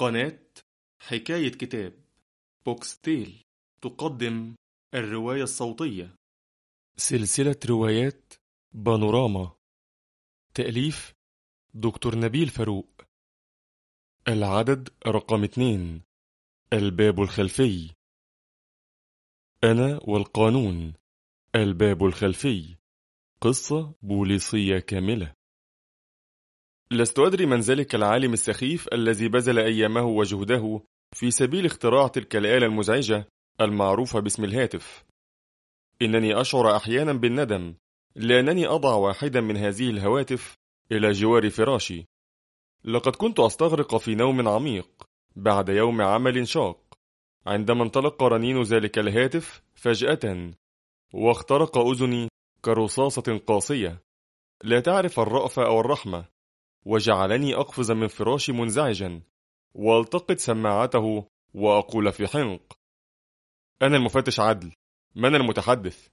قناة حكاية كتاب بوكستيل تقدم الرواية الصوتية سلسلة روايات بانوراما تأليف دكتور نبيل فاروق العدد رقم اثنين الباب الخلفي أنا والقانون الباب الخلفي قصة بوليسية كاملة لست أدري من ذلك العالم السخيف الذي بذل أيامه وجهده في سبيل اختراع تلك الآلة المزعجة المعروفة باسم الهاتف. إنني أشعر أحيانا بالندم لأنني أضع واحدا من هذه الهواتف إلى جوار فراشي. لقد كنت أستغرق في نوم عميق بعد يوم عمل شاق عندما انطلق رنين ذلك الهاتف فجأة واخترق أذني كرصاصة قاسية. لا تعرف الرأفة أو الرحمة وجعلني أقفز من فراشي منزعجا والتقط سماعته وأقول في حنق أنا المفتش عدل من المتحدث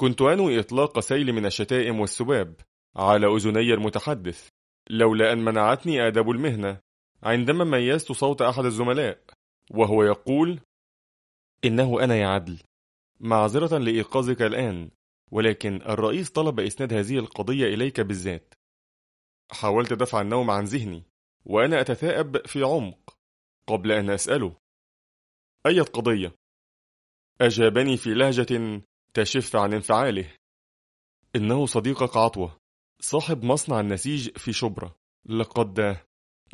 كنت أنوي إطلاق سيل من الشتائم والسباب على أذني المتحدث لولا أن منعتني آداب المهنة عندما ميزت صوت أحد الزملاء وهو يقول إنه أنا يا عدل معذرة لإيقاظك الآن ولكن الرئيس طلب إسناد هذه القضية إليك بالذات حاولت دفع النوم عن ذهني وأنا أتثاءب في عمق قبل أن أسأله أية قضية؟ أجابني في لهجة تشف عن انفعاله إنه صديقك عطوة صاحب مصنع النسيج في شبرا لقد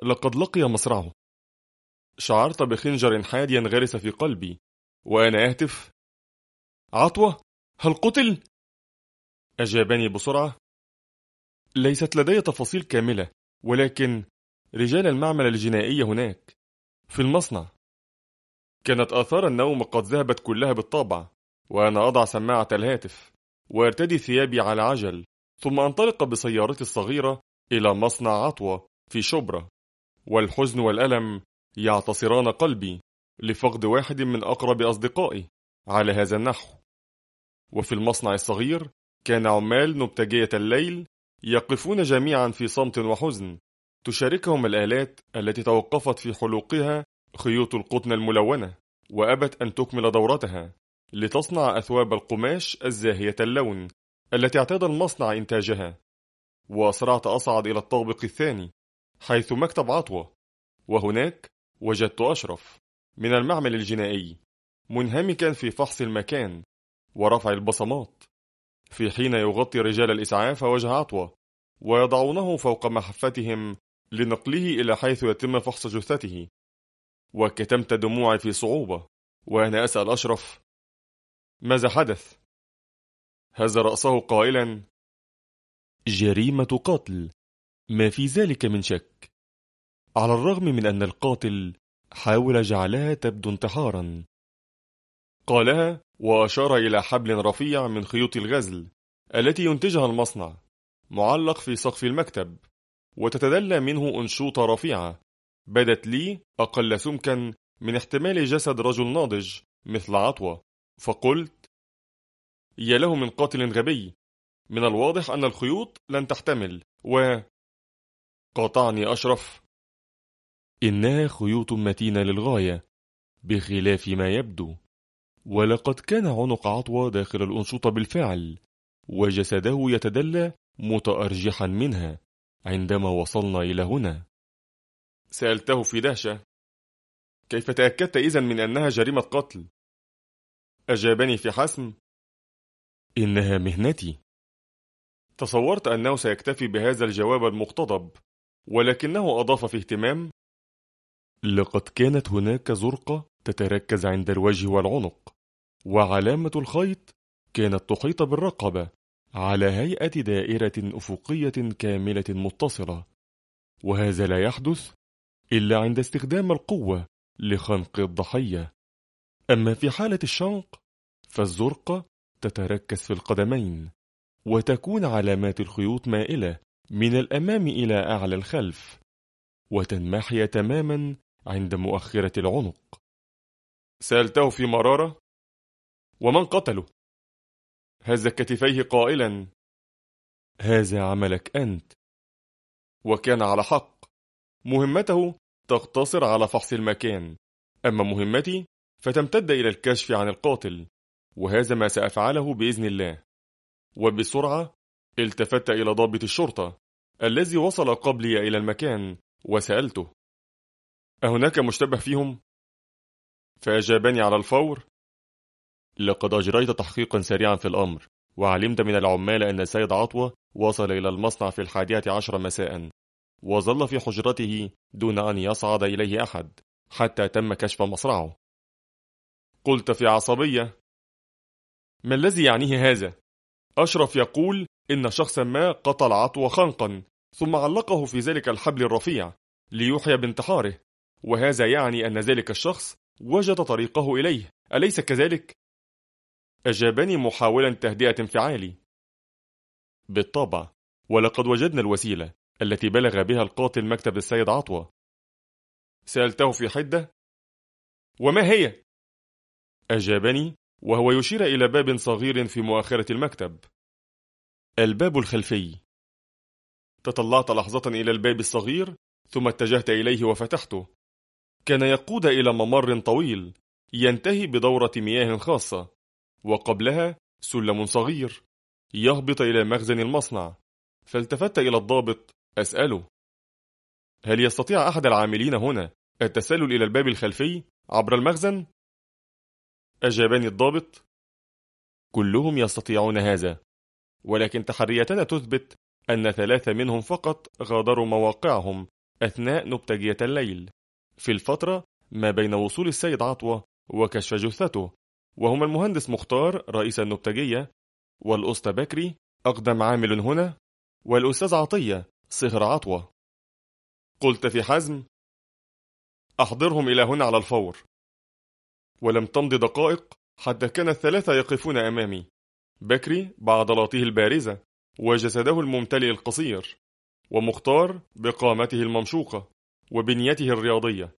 لقد لقي مصرعه شعرت بخنجر حاديا غرس في قلبي وأنا أهتف عطوة هل قتل؟ أجابني بسرعة ليست لدي تفاصيل كاملة ولكن رجال المعمل الجنائي هناك في المصنع كانت آثار النوم قد ذهبت كلها بالطبع وأنا أضع سماعة الهاتف وارتدي ثيابي على عجل ثم أنطلق بسيارتي الصغيرة إلى مصنع عطوة في شبرا والحزن والألم يعتصران قلبي لفقد واحد من أقرب أصدقائي على هذا النحو وفي المصنع الصغير كان عمال نبتجية الليل يقفون جميعا في صمت وحزن تشاركهم الآلات التي توقفت في حلوقها خيوط القطن الملونة وأبت أن تكمل دورتها لتصنع أثواب القماش الزاهية اللون التي اعتاد المصنع إنتاجها وأسرعت أصعد إلى الطابق الثاني حيث مكتب عطوة وهناك وجدت أشرف من المعمل الجنائي منهمكا في فحص المكان ورفع البصمات في حين يغطي رجال الإسعاف وجه عطوة ويضعونه فوق محفتهم لنقله إلى حيث يتم فحص جثته وكتمت دموعي في صعوبة وأنا أسأل أشرف ماذا حدث؟ هز رأسه قائلا جريمة قتل ما في ذلك من شك على الرغم من أن القاتل حاول جعلها تبدو انتحارا قالها وأشار إلى حبل رفيع من خيوط الغزل التي ينتجها المصنع معلق في سقف المكتب وتتدلى منه أنشوطة رفيعة بدت لي أقل سمكا من احتمال جسد رجل ناضج مثل عطوة فقلت يا له من قاتل غبي من الواضح أن الخيوط لن تحتمل و قاطعني أشرف إنها خيوط متينة للغاية بخلاف ما يبدو ولقد كان عنق عطوة داخل الأنشطة بالفعل وجسده يتدلى متأرجحا منها عندما وصلنا إلى هنا سألته في دهشة كيف تأكدت إذن من أنها جريمة قتل؟ أجابني في حسم إنها مهنتي تصورت أنه سيكتفي بهذا الجواب المقتضب ولكنه أضاف في اهتمام لقد كانت هناك زرقة تتركز عند الوجه والعنق وعلامة الخيط كانت تحيط بالرقبة على هيئة دائرة أفقية كاملة متصلة وهذا لا يحدث إلا عند استخدام القوة لخنق الضحية أما في حالة الشنق فالزرقة تتركز في القدمين وتكون علامات الخيوط مائلة من الأمام إلى أعلى الخلف وتنمحي تماما عند مؤخرة العنق سألته في مرارة ومن قتله هز كتفيه قائلا هذا عملك أنت وكان على حق مهمته تقتصر على فحص المكان أما مهمتي فتمتد إلى الكشف عن القاتل وهذا ما سأفعله بإذن الله وبسرعة التفت إلى ضابط الشرطة الذي وصل قبلي إلى المكان وسألته أهناك مشتبه فيهم؟ فأجابني على الفور لقد أجريت تحقيقا سريعا في الأمر وعلمت من العمال أن السيد عطوة وصل إلى المصنع في الحادية عشر مساء وظل في حجرته دون أن يصعد إليه أحد حتى تم كشف مصرعه قلت في عصبية ما الذي يعنيه هذا؟ أشرف يقول إن شخصا ما قتل عطوة خنقا ثم علقه في ذلك الحبل الرفيع ليوحي بانتحاره وهذا يعني أن ذلك الشخص وجد طريقه إليه أليس كذلك؟ أجابني محاولا تهدئة انفعالي بالطبع ولقد وجدنا الوسيلة التي بلغ بها القاتل مكتب السيد عطوة سألته في حدة وما هي؟ أجابني وهو يشير إلى باب صغير في مؤخرة المكتب الباب الخلفي تطلعت لحظة إلى الباب الصغير ثم اتجهت إليه وفتحته كان يقود إلى ممر طويل ينتهي بدورة مياه خاصة وقبلها سلم صغير يهبط إلى مخزن المصنع فالتفت إلى الضابط أسأله هل يستطيع أحد العاملين هنا التسلل إلى الباب الخلفي عبر المخزن؟ أجابني الضابط كلهم يستطيعون هذا ولكن تحريتنا تثبت أن ثلاثة منهم فقط غادروا مواقعهم أثناء نبتجية الليل في الفترة ما بين وصول السيد عطوة وكشف جثته وهما المهندس مختار رئيس النبتجية والأسطى بكري أقدم عامل هنا والأستاذ عطية صهر عطوة قلت في حزم أحضرهم إلى هنا على الفور ولم تمض دقائق حتى كان الثلاثة يقفون أمامي بكري بعضلاته البارزة وجسده الممتلئ القصير ومختار بقامته الممشوقة وبنيته الرياضية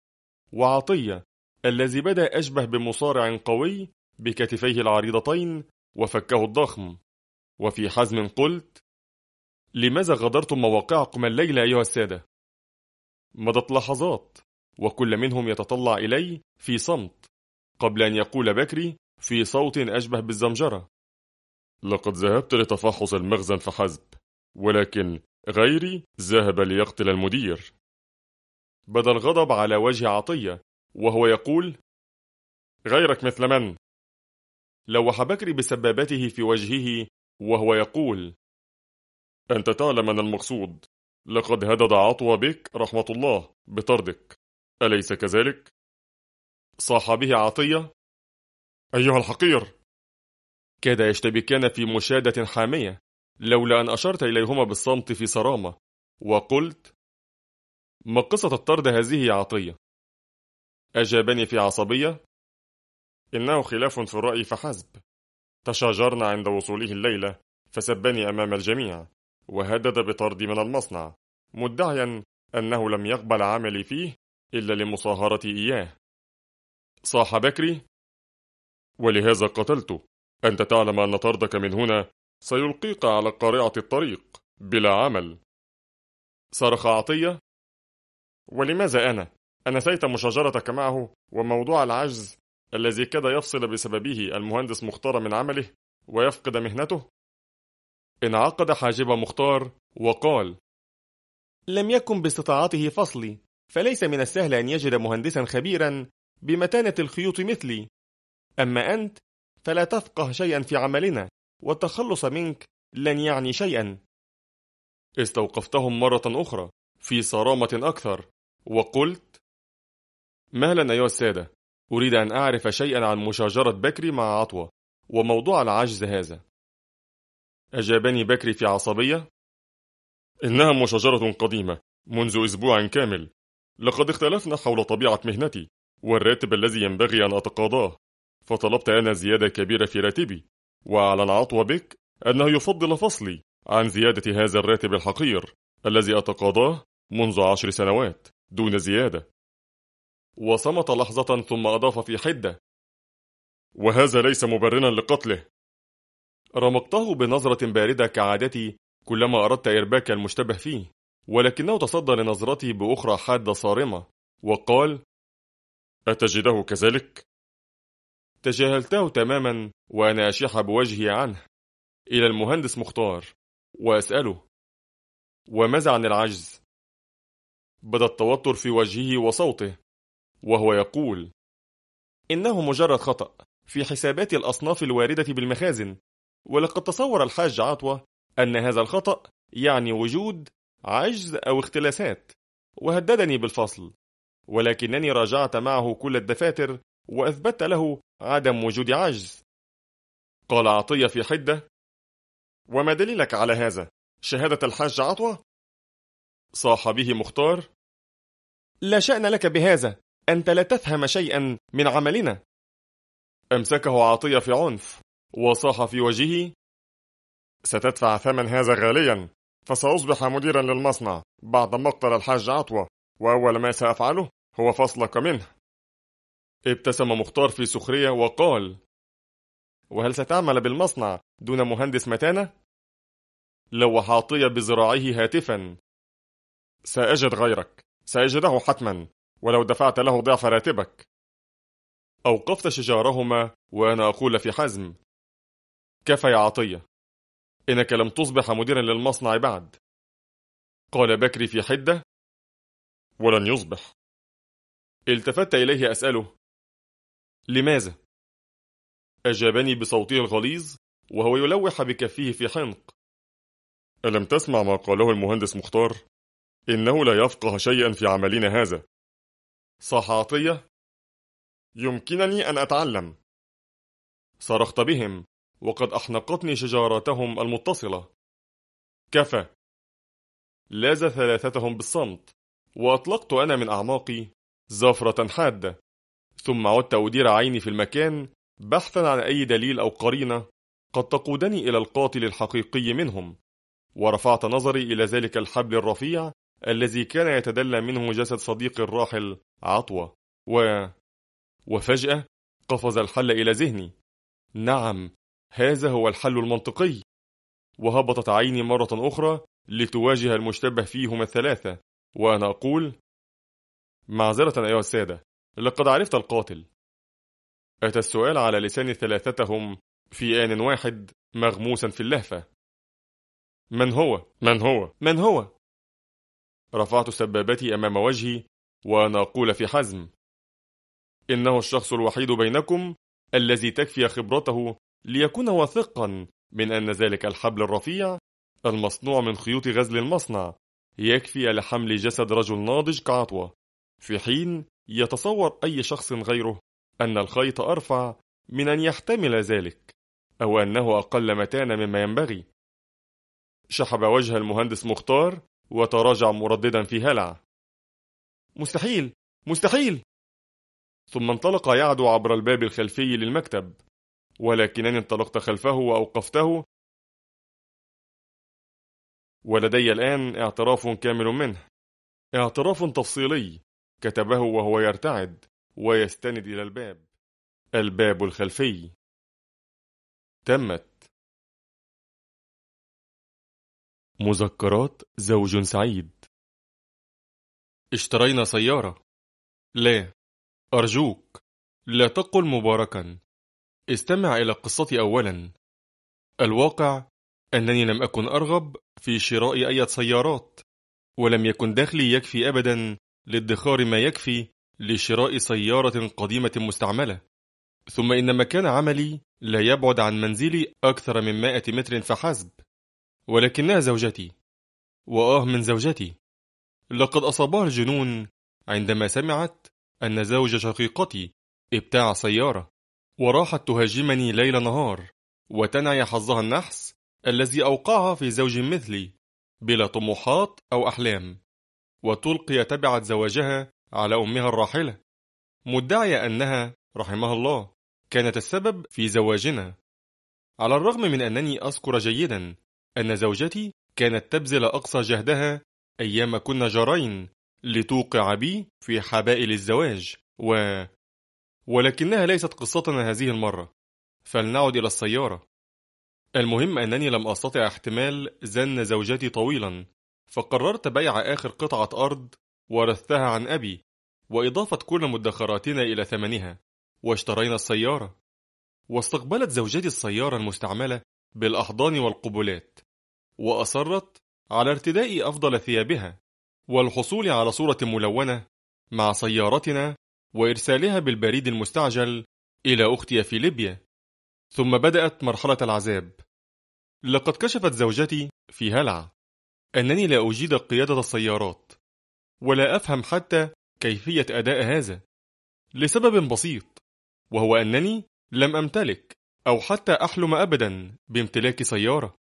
وعطية الذي بدأ أشبه بمصارع قوي بكتفيه العريضتين وفكه الضخم وفي حزم قلت لماذا غادرتم مواقعكم الليلة أيها السادة؟ مضت لحظات وكل منهم يتطلع إلي في صمت قبل أن يقول بكري في صوت أشبه بالزمجرة لقد ذهبت لتفحص المخزن فحسب ولكن غيري ذهب ليقتل المدير بدا الغضب على وجه عطية وهو يقول غيرك مثل من؟ لوح بكر بسبابته في وجهه وهو يقول أنت تعلم أن المقصود لقد هدد عطوة بك رحمة الله بطردك أليس كذلك؟ صاح به عطية أيها الحقير كاد يشتبكان في مشادة حامية لولا أن أشرت إليهما بالصمت في صرامة وقلت ما قصة الطرد هذه يا عطية؟ أجابني في عصبية إنه خلاف في الرأي فحسب تشاجرنا عند وصوله الليلة فسبني أمام الجميع وهدد بطردي من المصنع مدعيا أنه لم يقبل عملي فيه إلا لمصاهرتي إياه صاح بكري ولهذا قتلته أنت تعلم أن طردك من هنا سيلقيك على قارعة الطريق بلا عمل صرخ عطية ولماذا أنا؟ أنسيت مشاجرتك معه وموضوع العجز الذي كاد يفصل بسببه المهندس مختار من عمله ويفقد مهنته؟ انعقد حاجب مختار وقال: لم يكن باستطاعته فصلي، فليس من السهل أن يجد مهندسا خبيرا بمتانة الخيوط مثلي. أما أنت فلا تفقه شيئا في عملنا، والتخلص منك لن يعني شيئا. استوقفتهم مرة أخرى في صرامة أكثر وقلت ما لنا أيها السادة أريد أن أعرف شيئا عن مشاجرة بكري مع عطوة وموضوع العجز هذا أجابني بكري في عصبية إنها مشاجرة قديمة منذ أسبوع كامل لقد اختلفنا حول طبيعة مهنتي والراتب الذي ينبغي أن أتقاضاه فطلبت أنا زيادة كبيرة في راتبي وأعلن عطوة بك أنه يفضل فصلي عن زيادة هذا الراتب الحقير الذي أتقاضاه منذ عشر سنوات دون زيادة وصمت لحظة ثم أضاف في حدة وهذا ليس مبررا لقتله رمقته بنظرة باردة كعادتي كلما أردت إرباك المشتبه فيه ولكنه تصدى لنظرتي بأخرى حادة صارمة وقال أتجده كذلك؟ تجاهلته تماما وأنا أشيح بوجهي عنه إلى المهندس مختار وأسأله وماذا عن العجز؟ بدا التوتر في وجهه وصوته وهو يقول إنه مجرد خطأ في حسابات الأصناف الواردة بالمخازن ولقد تصور الحاج عطوة أن هذا الخطأ يعني وجود عجز أو اختلاسات وهددني بالفصل ولكنني راجعت معه كل الدفاتر وأثبت له عدم وجود عجز قال عطية في حدة وما دليلك على هذا؟ شهادة الحاج عطوة؟ صاح به مختار لا شأن لك بهذا أنت لا تفهم شيئا من عملنا أمسكه عطية في عنف وصاح في وجهه ستدفع ثمن هذا غاليا فسأصبح مديرا للمصنع بعد مقتل الحاج عطوة وأول ما سأفعله هو فصلك منه ابتسم مختار في سخرية وقال وهل ستعمل بالمصنع دون مهندس متانة؟ لوح عطية بذراعه هاتفا سأجد غيرك سأجده حتما ولو دفعت له ضعف راتبك أوقفت شجارهما وأنا أقول في حزم كفى يا عطية إنك لم تصبح مديرا للمصنع بعد قال بكري في حدة ولن يصبح التفت إليه أسأله لماذا؟ أجابني بصوته الغليظ وهو يلوح بكفيه في حنق ألم تسمع ما قاله المهندس مختار؟ إنه لا يفقه شيئا في عملنا هذا عطية يمكنني أن أتعلم صرخت بهم وقد أحنقتني شجارتهم المتصلة كفى لاز ثلاثتهم بالصمت وأطلقت أنا من أعماقي زفرة حادة ثم عدت أدير عيني في المكان بحثا عن أي دليل أو قرينة قد تقودني إلى القاتل الحقيقي منهم ورفعت نظري إلى ذلك الحبل الرفيع الذي كان يتدلى منه جسد صديق الراحل عطوة و... وفجأة قفز الحل إلى ذهني نعم هذا هو الحل المنطقي وهبطت عيني مرة أخرى لتواجه المشتبه فيهما الثلاثة وأنا أقول معذرة أيها السادة لقد عرفت القاتل أتى السؤال على لسان ثلاثتهم في آن واحد مغموسا في اللهفة من هو؟ من هو؟ من هو؟ رفعت سبابتي أمام وجهي وأنا أقول في حزم إنه الشخص الوحيد بينكم الذي تكفي خبرته ليكون واثقا من أن ذلك الحبل الرفيع المصنوع من خيوط غزل المصنع يكفي لحمل جسد رجل ناضج كعطوة في حين يتصور أي شخص غيره أن الخيط أرفع من أن يحتمل ذلك أو أنه أقل متانة مما ينبغي شحب وجه المهندس مختار وتراجع مرددا في هلع مستحيل مستحيل ثم انطلق يعدو عبر الباب الخلفي للمكتب ولكنني انطلقت خلفه وأوقفته ولدي الآن اعتراف كامل منه اعتراف تفصيلي كتبه وهو يرتعد ويستند إلى الباب الباب الخلفي تمت مذكرات زوج سعيد اشترينا سيارة لا أرجوك لا تقل مباركا استمع إلى قصتي أولا الواقع أنني لم أكن أرغب في شراء أي سيارات ولم يكن دخلي يكفي أبدا لادخار ما يكفي لشراء سيارة قديمة مستعملة ثم إن مكان عملي لا يبعد عن منزلي أكثر من مائة متر فحسب ولكنها زوجتي وآه من زوجتي لقد أصابها الجنون عندما سمعت أن زوج شقيقتي ابتاع سيارة وراحت تهاجمني ليل نهار وتنعي حظها النحس الذي أوقعها في زوج مثلي بلا طموحات أو أحلام وتلقي تبعة زواجها على أمها الراحلة مدعية أنها رحمها الله كانت السبب في زواجنا على الرغم من أنني أذكر جيدا أن زوجتي كانت تبذل أقصى جهدها أيام كنا جارين لتوقع بي في حبائل الزواج و... ولكنها ليست قصتنا هذه المرة فلنعد إلى السيارة المهم أنني لم أستطع احتمال زن زوجتي طويلا فقررت بيع آخر قطعة أرض ورثتها عن أبي وإضافة كل مدخراتنا إلى ثمنها واشترينا السيارة واستقبلت زوجتي السيارة المستعملة بالأحضان والقبلات وأصرت على ارتداء أفضل ثيابها والحصول على صورة ملونة مع سيارتنا وإرسالها بالبريد المستعجل إلى أختي في ليبيا ثم بدأت مرحلة العذاب لقد كشفت زوجتي في هلع أنني لا أجيد قيادة السيارات ولا أفهم حتى كيفية أداء هذا لسبب بسيط وهو أنني لم أمتلك أو حتى أحلم أبدا بامتلاك سيارة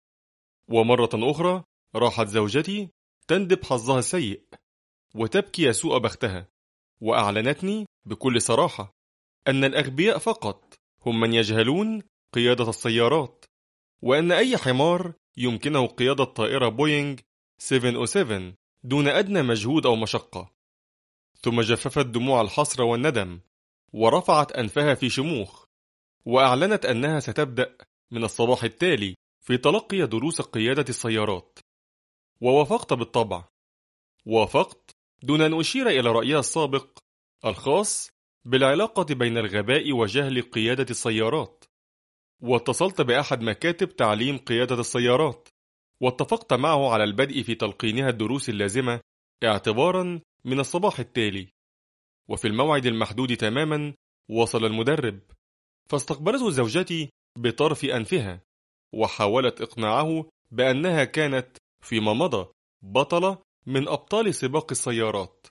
ومرة أخرى راحت زوجتي تندب حظها السيء وتبكي سوء بختها وأعلنتني بكل صراحة أن الأغبياء فقط هم من يجهلون قيادة السيارات وأن أي حمار يمكنه قيادة طائرة بوينغ 707 دون أدنى مجهود أو مشقة ثم جففت دموع الحسرة والندم ورفعت أنفها في شموخ وأعلنت أنها ستبدأ من الصباح التالي في تلقي دروس قيادة السيارات ووافقت بالطبع وافقت دون أن أشير إلى رأيها السابق الخاص بالعلاقة بين الغباء وجهل قيادة السيارات واتصلت بأحد مكاتب تعليم قيادة السيارات واتفقت معه على البدء في تلقينها الدروس اللازمة اعتبارا من الصباح التالي وفي الموعد المحدود تماما وصل المدرب فاستقبلته زوجتي بطرف أنفها وحاولت إقناعه بأنها كانت فيما مضى بطلة من أبطال سباق السيارات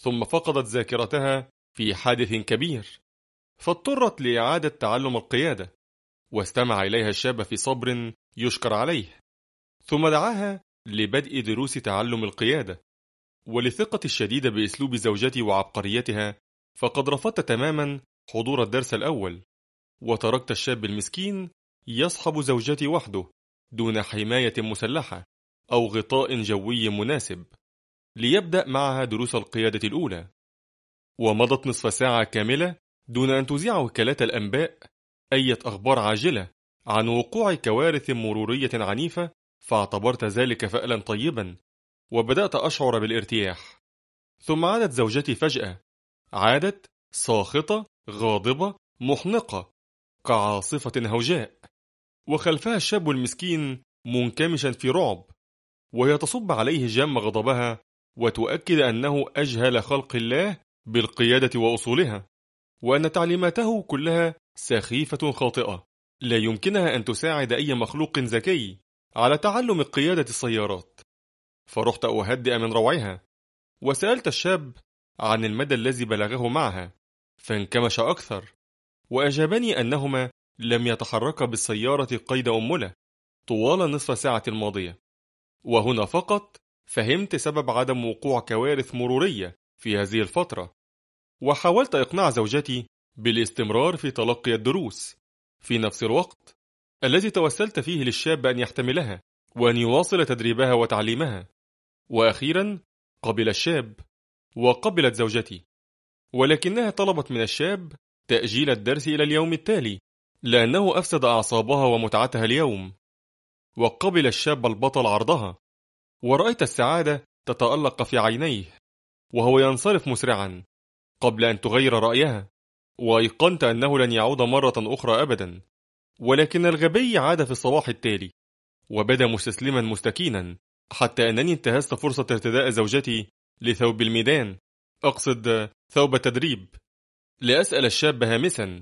ثم فقدت ذاكرتها في حادث كبير فاضطرت لإعادة تعلم القيادة واستمع إليها الشاب في صبر يشكر عليه ثم دعاها لبدء دروس تعلم القيادة ولثقتي الشديدة بأسلوب زوجتي وعبقريتها فقد رفضت تماما حضور الدرس الأول وتركت الشاب المسكين يصحب زوجتي وحده دون حماية مسلحة أو غطاء جوي مناسب ليبدأ معها دروس القيادة الأولى ومضت نصف ساعة كاملة دون أن تذيع وكالات الأنباء أي أخبار عاجلة عن وقوع كوارث مرورية عنيفة فاعتبرت ذلك فألا طيبا وبدأت أشعر بالارتياح ثم عادت زوجتي فجأة عادت ساخطة غاضبة محنقة كعاصفة هوجاء وخلفها الشاب المسكين منكمشا في رعب وهي تصب عليه جم غضبها وتؤكد أنه أجهل خلق الله بالقيادة وأصولها وأن تعليماته كلها سخيفة خاطئة لا يمكنها أن تساعد أي مخلوق ذكي على تعلم قيادة السيارات فرحت أهدئ من روعها وسألت الشاب عن المدى الذي بلغه معها فانكمش أكثر وأجابني أنهما لم يتحركا بالسيارة قيد امله طوال نصف ساعة الماضية وهنا فقط فهمت سبب عدم وقوع كوارث مرورية في هذه الفترة وحاولت إقناع زوجتي بالاستمرار في تلقي الدروس في نفس الوقت الذي توسلت فيه للشاب أن يحتملها وأن يواصل تدريبها وتعليمها وأخيرا قبل الشاب وقبلت زوجتي ولكنها طلبت من الشاب تأجيل الدرس إلى اليوم التالي لأنه أفسد أعصابها ومتعتها اليوم وقبل الشاب البطل عرضها ورأيت السعادة تتألق في عينيه وهو ينصرف مسرعا قبل أن تغير رأيها وأيقنت أنه لن يعود مرة أخرى أبدا ولكن الغبي عاد في الصباح التالي وبدا مستسلما مستكينا حتى أنني انتهزت فرصة ارتداء زوجتي لثوب الميدان أقصد ثوب التدريب لأسأل الشاب هامسا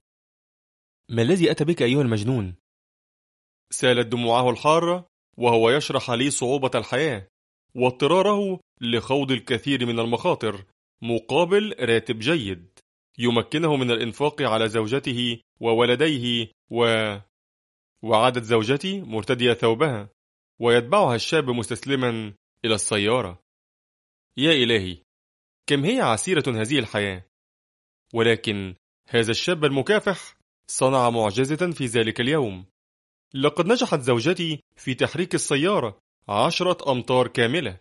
ما الذي أتى بك أيها المجنون؟ سالت دموعه الحارة وهو يشرح لي صعوبة الحياة واضطراره لخوض الكثير من المخاطر مقابل راتب جيد يمكنه من الإنفاق على زوجته وولديه و... وعادت زوجتي مرتدية ثوبها ويتبعها الشاب مستسلما إلى السيارة يا إلهي كم هي عسيرة هذه الحياة ولكن هذا الشاب المكافح صنع معجزة في ذلك اليوم لقد نجحت زوجتي في تحريك السيارة عشرة أمتار كاملة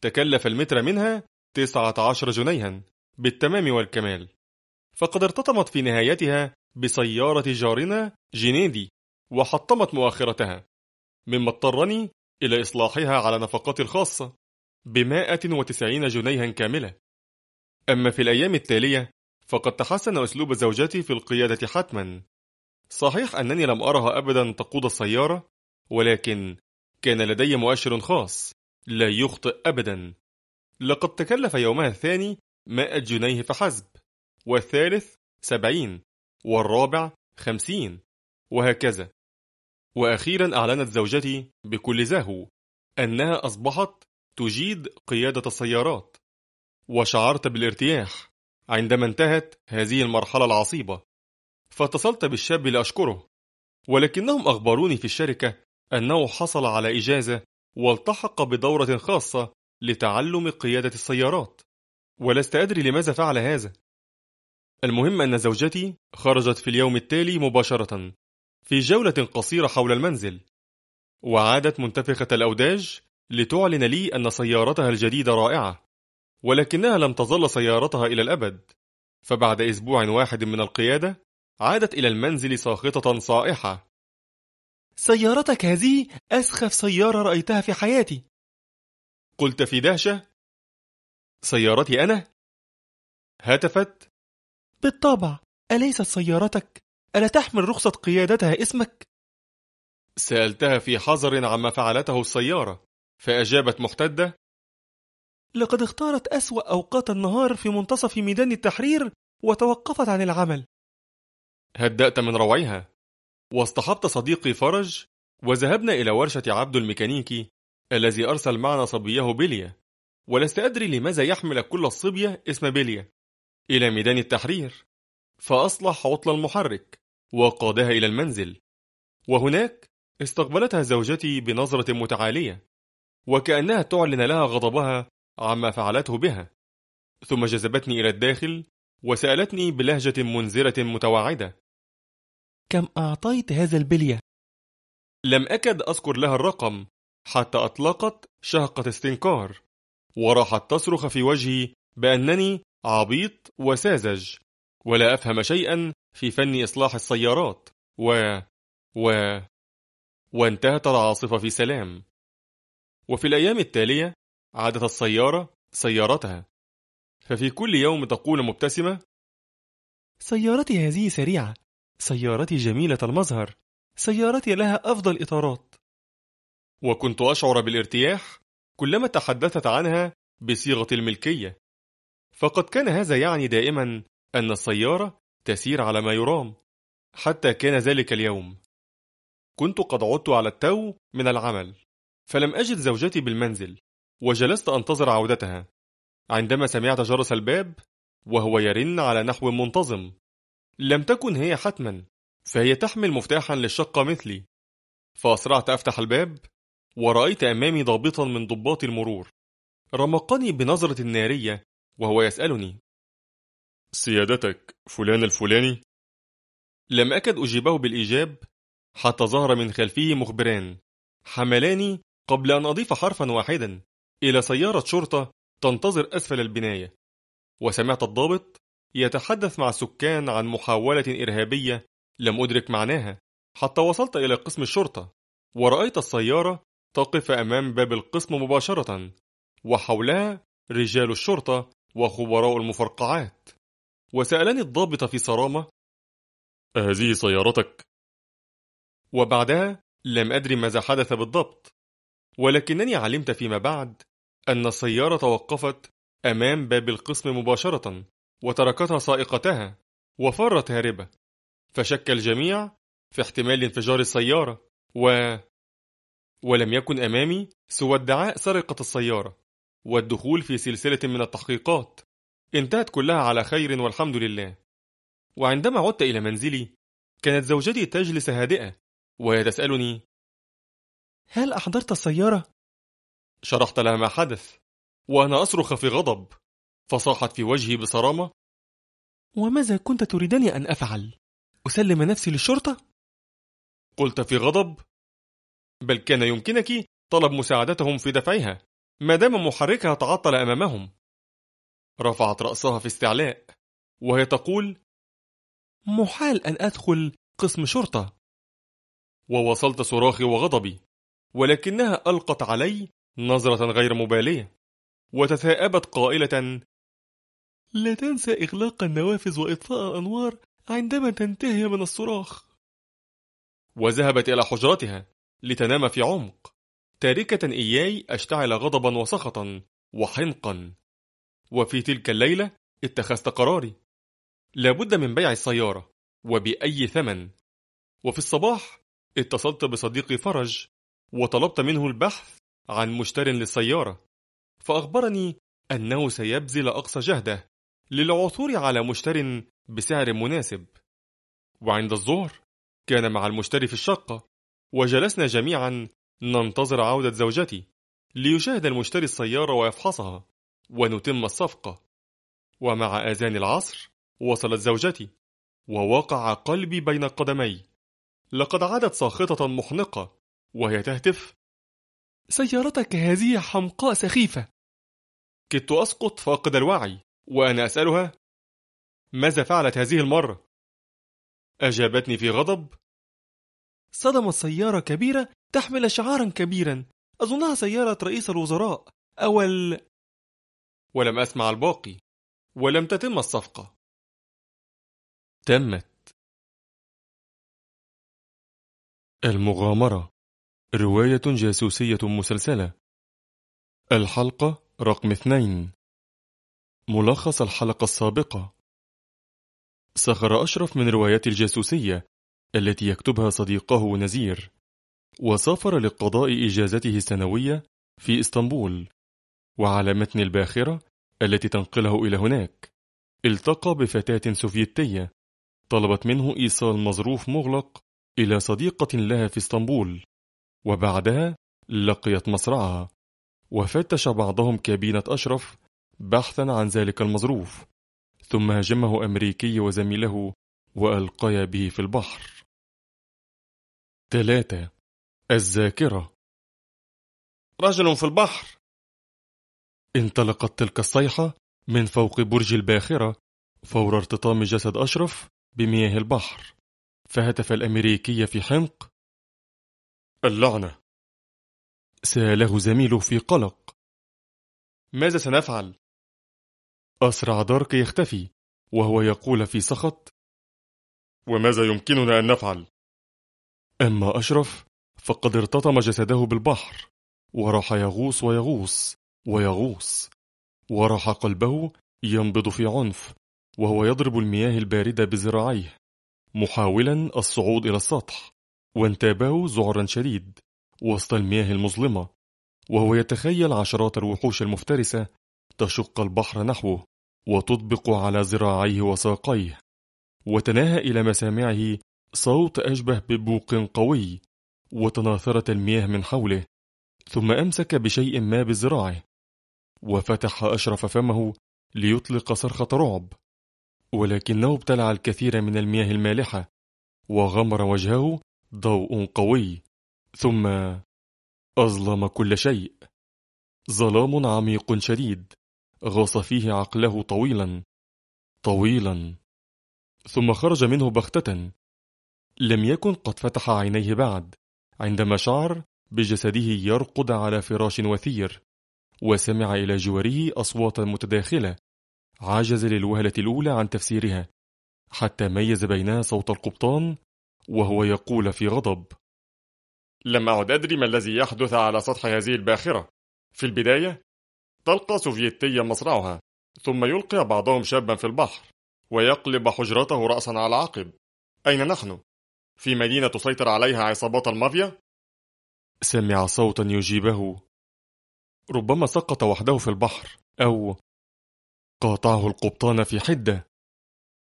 تكلف المتر منها تسعة عشر جنيها بالتمام والكمال فقد ارتطمت في نهايتها بسيارة جارنا جنيدي وحطمت مؤخرتها مما اضطرني إلى إصلاحها على نفقاتي الخاصة بمائة وتسعين جنيها كاملة أما في الأيام التالية فقد تحسن أسلوب زوجتي في القيادة حتما صحيح أنني لم أرها أبدا تقود السيارة ولكن كان لدي مؤشر خاص لا يخطئ أبدا لقد تكلف يومها الثاني مائة جنيه فحسب والثالث سبعين والرابع خمسين وهكذا وأخيرا أعلنت زوجتي بكل زهو أنها أصبحت تجيد قيادة السيارات وشعرت بالارتياح عندما انتهت هذه المرحلة العصيبة فاتصلت بالشاب لأشكره ولكنهم أخبروني في الشركة أنه حصل على إجازة والتحق بدورة خاصة لتعلم قيادة السيارات ولست أدري لماذا فعل هذا المهم أن زوجتي خرجت في اليوم التالي مباشرة في جولة قصيرة حول المنزل وعادت منتفخة الأوداج لتعلن لي أن سيارتها الجديدة رائعة ولكنها لم تظل سيارتها إلى الأبد فبعد أسبوع واحد من القيادة عادت إلى المنزل ساخطة صائحة سيارتك هذه أسخف سيارة رأيتها في حياتي قلت في دهشة سيارتي أنا؟ هتفت بالطبع أليست سيارتك؟ ألا تحمل رخصة قيادتها اسمك؟ سألتها في حذر عما فعلته السيارة فأجابت محتدة لقد اختارت أسوأ أوقات النهار في منتصف ميدان التحرير وتوقفت عن العمل هدأت من روعها واصطحبت صديقي فرج وذهبنا إلى ورشة عبد الميكانيكي الذي أرسل معنا صبيه بيليا ولست أدري لماذا يحمل كل الصبية اسم بيليا إلى ميدان التحرير فأصلح عطل المحرك وقادها إلى المنزل وهناك استقبلتها زوجتي بنظرة متعالية وكأنها تعلن لها غضبها عما فعلته بها ثم جذبتني إلى الداخل وسألتني بلهجة منزرة متوعده كم أعطيت هذا البلية؟ لم أكد أذكر لها الرقم حتى أطلقت شهقة استنكار وراحت تصرخ في وجهي بأنني عبيط وساذج ولا أفهم شيئا في فن إصلاح السيارات و... و... وانتهت العاصفة في سلام وفي الأيام التالية عادت السيارة سيارتها ففي كل يوم تقول مبتسمة سيارتي هذه سريعة سيارتي جميلة المظهر سيارتي لها أفضل إطارات وكنت أشعر بالارتياح كلما تحدثت عنها بصيغة الملكية فقد كان هذا يعني دائما أن السيارة تسير على ما يرام حتى كان ذلك اليوم كنت قد عدت على التو من العمل فلم أجد زوجتي بالمنزل وجلست أنتظر عودتها عندما سمعت جرس الباب وهو يرن على نحو منتظم لم تكن هي حتما فهي تحمل مفتاحا للشقة مثلي فأسرعت أفتح الباب ورأيت أمامي ضابطا من ضباط المرور رمقني بنظرة نارية وهو يسألني سيادتك فلان الفلاني؟ لم أكد أجيبه بالإيجاب حتى ظهر من خلفه مخبران حملاني قبل أن أضيف حرفا واحدا إلى سيارة شرطة تنتظر أسفل البناية وسمعت الضابط يتحدث مع السكان عن محاولة إرهابية لم أدرك معناها حتى وصلت إلى قسم الشرطة ورأيت السيارة تقف أمام باب القسم مباشرة وحولها رجال الشرطة وخبراء المفرقعات وسألني الضابط في صرامة هذه سيارتك وبعدها لم أدري ماذا حدث بالضبط ولكنني علمت فيما بعد أن السيارة توقفت أمام باب القسم مباشرة وتركتها سائقتها وفرت هاربة فشك الجميع في احتمال انفجار السيارة و... ولم يكن أمامي سوى ادعاء سرقة السيارة والدخول في سلسلة من التحقيقات انتهت كلها على خير والحمد لله وعندما عدت إلى منزلي كانت زوجتي تجلس هادئة تسألني هل أحضرت السيارة؟ شرحت لها ما حدث وأنا أصرخ في غضب فصاحت في وجهي بصرامة وماذا كنت تريدني أن أفعل؟ أسلم نفسي للشرطة؟ قلت في غضب بل كان يمكنك طلب مساعدتهم في دفعها ما دام محركها تعطل أمامهم رفعت رأسها في استعلاء وهي تقول محال أن أدخل قسم شرطة وواصلت صراخي وغضبي ولكنها ألقت علي نظرة غير مبالية وتثاءبت قائلة لا تنسى إغلاق النوافذ وإطفاء الأنوار عندما تنتهي من الصراخ وذهبت إلى حجرتها لتنام في عمق تاركة إياي أشتعل غضبا وسخطا وحنقا وفي تلك الليلة اتخذت قراري لابد من بيع السيارة وبأي ثمن وفي الصباح اتصلت بصديقي فرج وطلبت منه البحث عن مشتر للسيارة فأخبرني أنه سيبذل أقصى جهده للعثور على مشتر بسعر مناسب وعند الظهر كان مع المشتري في الشقة وجلسنا جميعا ننتظر عودة زوجتي ليشاهد المشتري السيارة ويفحصها ونتم الصفقة ومع آذان العصر وصلت زوجتي ووقع قلبي بين قدمي لقد عادت ساخطة محنقة وهي تهتف سيارتك هذه حمقاء سخيفة. كدت أسقط فاقد الوعي وأنا أسألها ماذا فعلت هذه المرة؟ أجابتني في غضب صدمت سيارة كبيرة تحمل شعارا كبيرا أظنها سيارة رئيس الوزراء أو ال... ولم أسمع الباقي ولم تتم الصفقة تمت المغامرة رواية جاسوسية مسلسلة الحلقة رقم اثنين ملخص الحلقة السابقة سخر أشرف من روايات الجاسوسية التي يكتبها صديقه نزير وسافر لقضاء إجازته السنوية في إسطنبول وعلى متن الباخرة التي تنقله إلى هناك التقى بفتاة سوفيتية طلبت منه إيصال مظروف مغلق إلى صديقة لها في إسطنبول وبعدها لقيت مصرعها وفتش بعضهم كابينة أشرف بحثا عن ذلك المظروف ثم هجمه أمريكي وزميله وألقيا به في البحر ثلاثة الذاكرة رجل في البحر انطلقت تلك الصيحة من فوق برج الباخرة فور ارتطام جسد أشرف بمياه البحر فهتف الأمريكي في حمق اللعنة سأله زميله في قلق ماذا سنفعل؟ أسرع دارك يختفي وهو يقول في سخط وماذا يمكننا أن نفعل؟ أما أشرف فقد ارتطم جسده بالبحر وراح يغوص ويغوص ويغوص وراح قلبه ينبض في عنف وهو يضرب المياه الباردة بذراعيه محاولا الصعود إلى السطح وانتابه ذعر شديد وسط المياه المظلمة وهو يتخيل عشرات الوحوش المفترسة تشق البحر نحوه وتطبق على ذراعيه وساقيه وتناهى إلى مسامعه صوت أشبه ببوق قوي وتناثرت المياه من حوله ثم أمسك بشيء ما بذراعه وفتح أشرف فمه ليطلق صرخة رعب ولكنه ابتلع الكثير من المياه المالحة وغمر وجهه ضوء قوي ثم أظلم كل شيء ظلام عميق شديد غاص فيه عقله طويلا طويلا ثم خرج منه بغتة لم يكن قد فتح عينيه بعد عندما شعر بجسده يرقد على فراش وثير وسمع إلى جواره أصواتا متداخلة عجز للوهلة الأولى عن تفسيرها حتى ميز بينها صوت القبطان وهو يقول في غضب لم أعد أدري ما الذي يحدث على سطح هذه الباخرة في البداية تلقى سوفيتية مصرعها ثم يلقي بعضهم شابا في البحر ويقلب حجرته رأسا على عقب أين نحن؟ في مدينة تسيطر عليها عصابات المافيا؟ سمع صوتا يجيبه ربما سقط وحده في البحر أو قاطعه القبطان في حدة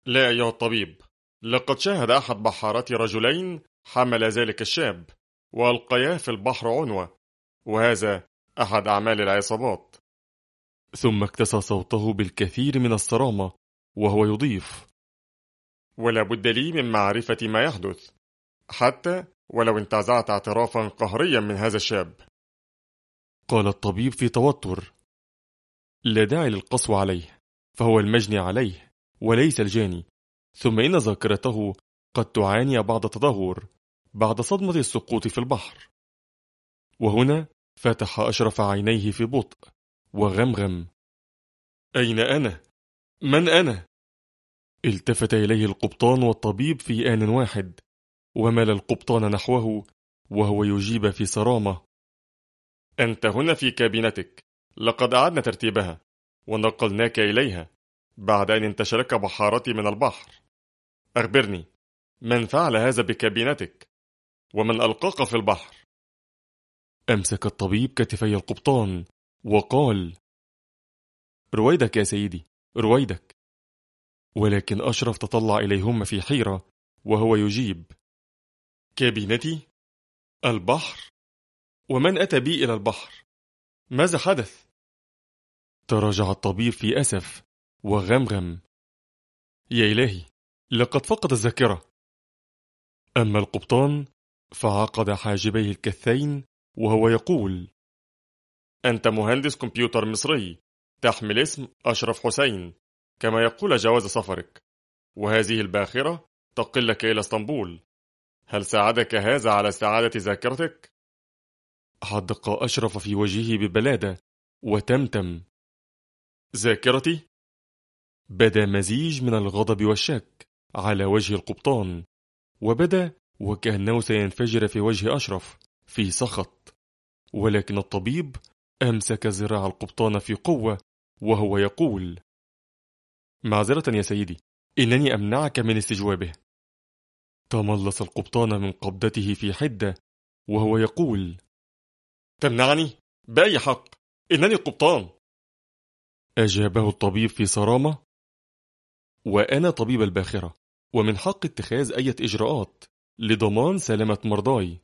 لا أيها الطبيب لقد شاهد أحد بحارات رجلين حمل ذلك الشاب والقياه في البحر عنوة وهذا أحد أعمال العصابات ثم اكتسى صوته بالكثير من الصرامة وهو يضيف ولا بد لي من معرفة ما يحدث حتى ولو انتزعت اعترافا قهريا من هذا الشاب قال الطبيب في توتر لا داعي للقسوة عليه فهو المجني عليه وليس الجاني ثم إن ذاكرته قد تعاني بعض التدهور بعد صدمة السقوط في البحر وهنا فتح أشرف عينيه في بطء وغمغم أين أنا؟ من أنا؟ التفت إليه القبطان والطبيب في آن واحد ومال القبطان نحوه وهو يجيب في صرامة أنت هنا في كابينتك لقد أعدنا ترتيبها ونقلناك إليها بعد أن انتشرك بحارتي من البحر أخبرني من فعل هذا بكابينتك ومن ألقاك في البحر أمسك الطبيب كتفي القبطان وقال رويدك يا سيدي رويدك ولكن أشرف تطلع إليهما في حيرة وهو يجيب كابينتي البحر ومن أتى بي إلى البحر ماذا حدث تراجع الطبيب في أسف وغمغم يا إلهي لقد فقد الذاكرة. أما القبطان فعقد حاجبيه الكثين وهو يقول: أنت مهندس كمبيوتر مصري تحمل اسم أشرف حسين كما يقول جواز سفرك وهذه الباخرة تقلك إلى اسطنبول هل ساعدك هذا على استعادة ذاكرتك؟ حدق أشرف في وجهه ببلادة وتمتم ذاكرتي؟ بدا مزيج من الغضب والشك على وجه القبطان وبدا وكأنه سينفجر في وجه أشرف في سخط ولكن الطبيب أمسك ذراع القبطان في قوة وهو يقول معذرة يا سيدي إنني أمنعك من استجوابه تملص القبطان من قبضته في حدة وهو يقول تمنعني؟ بأي حق؟ إنني قبطان أجابه الطبيب في صرامة وأنا طبيب الباخرة ومن حق اتخاذ أي إجراءات لضمان سلامة مرضاي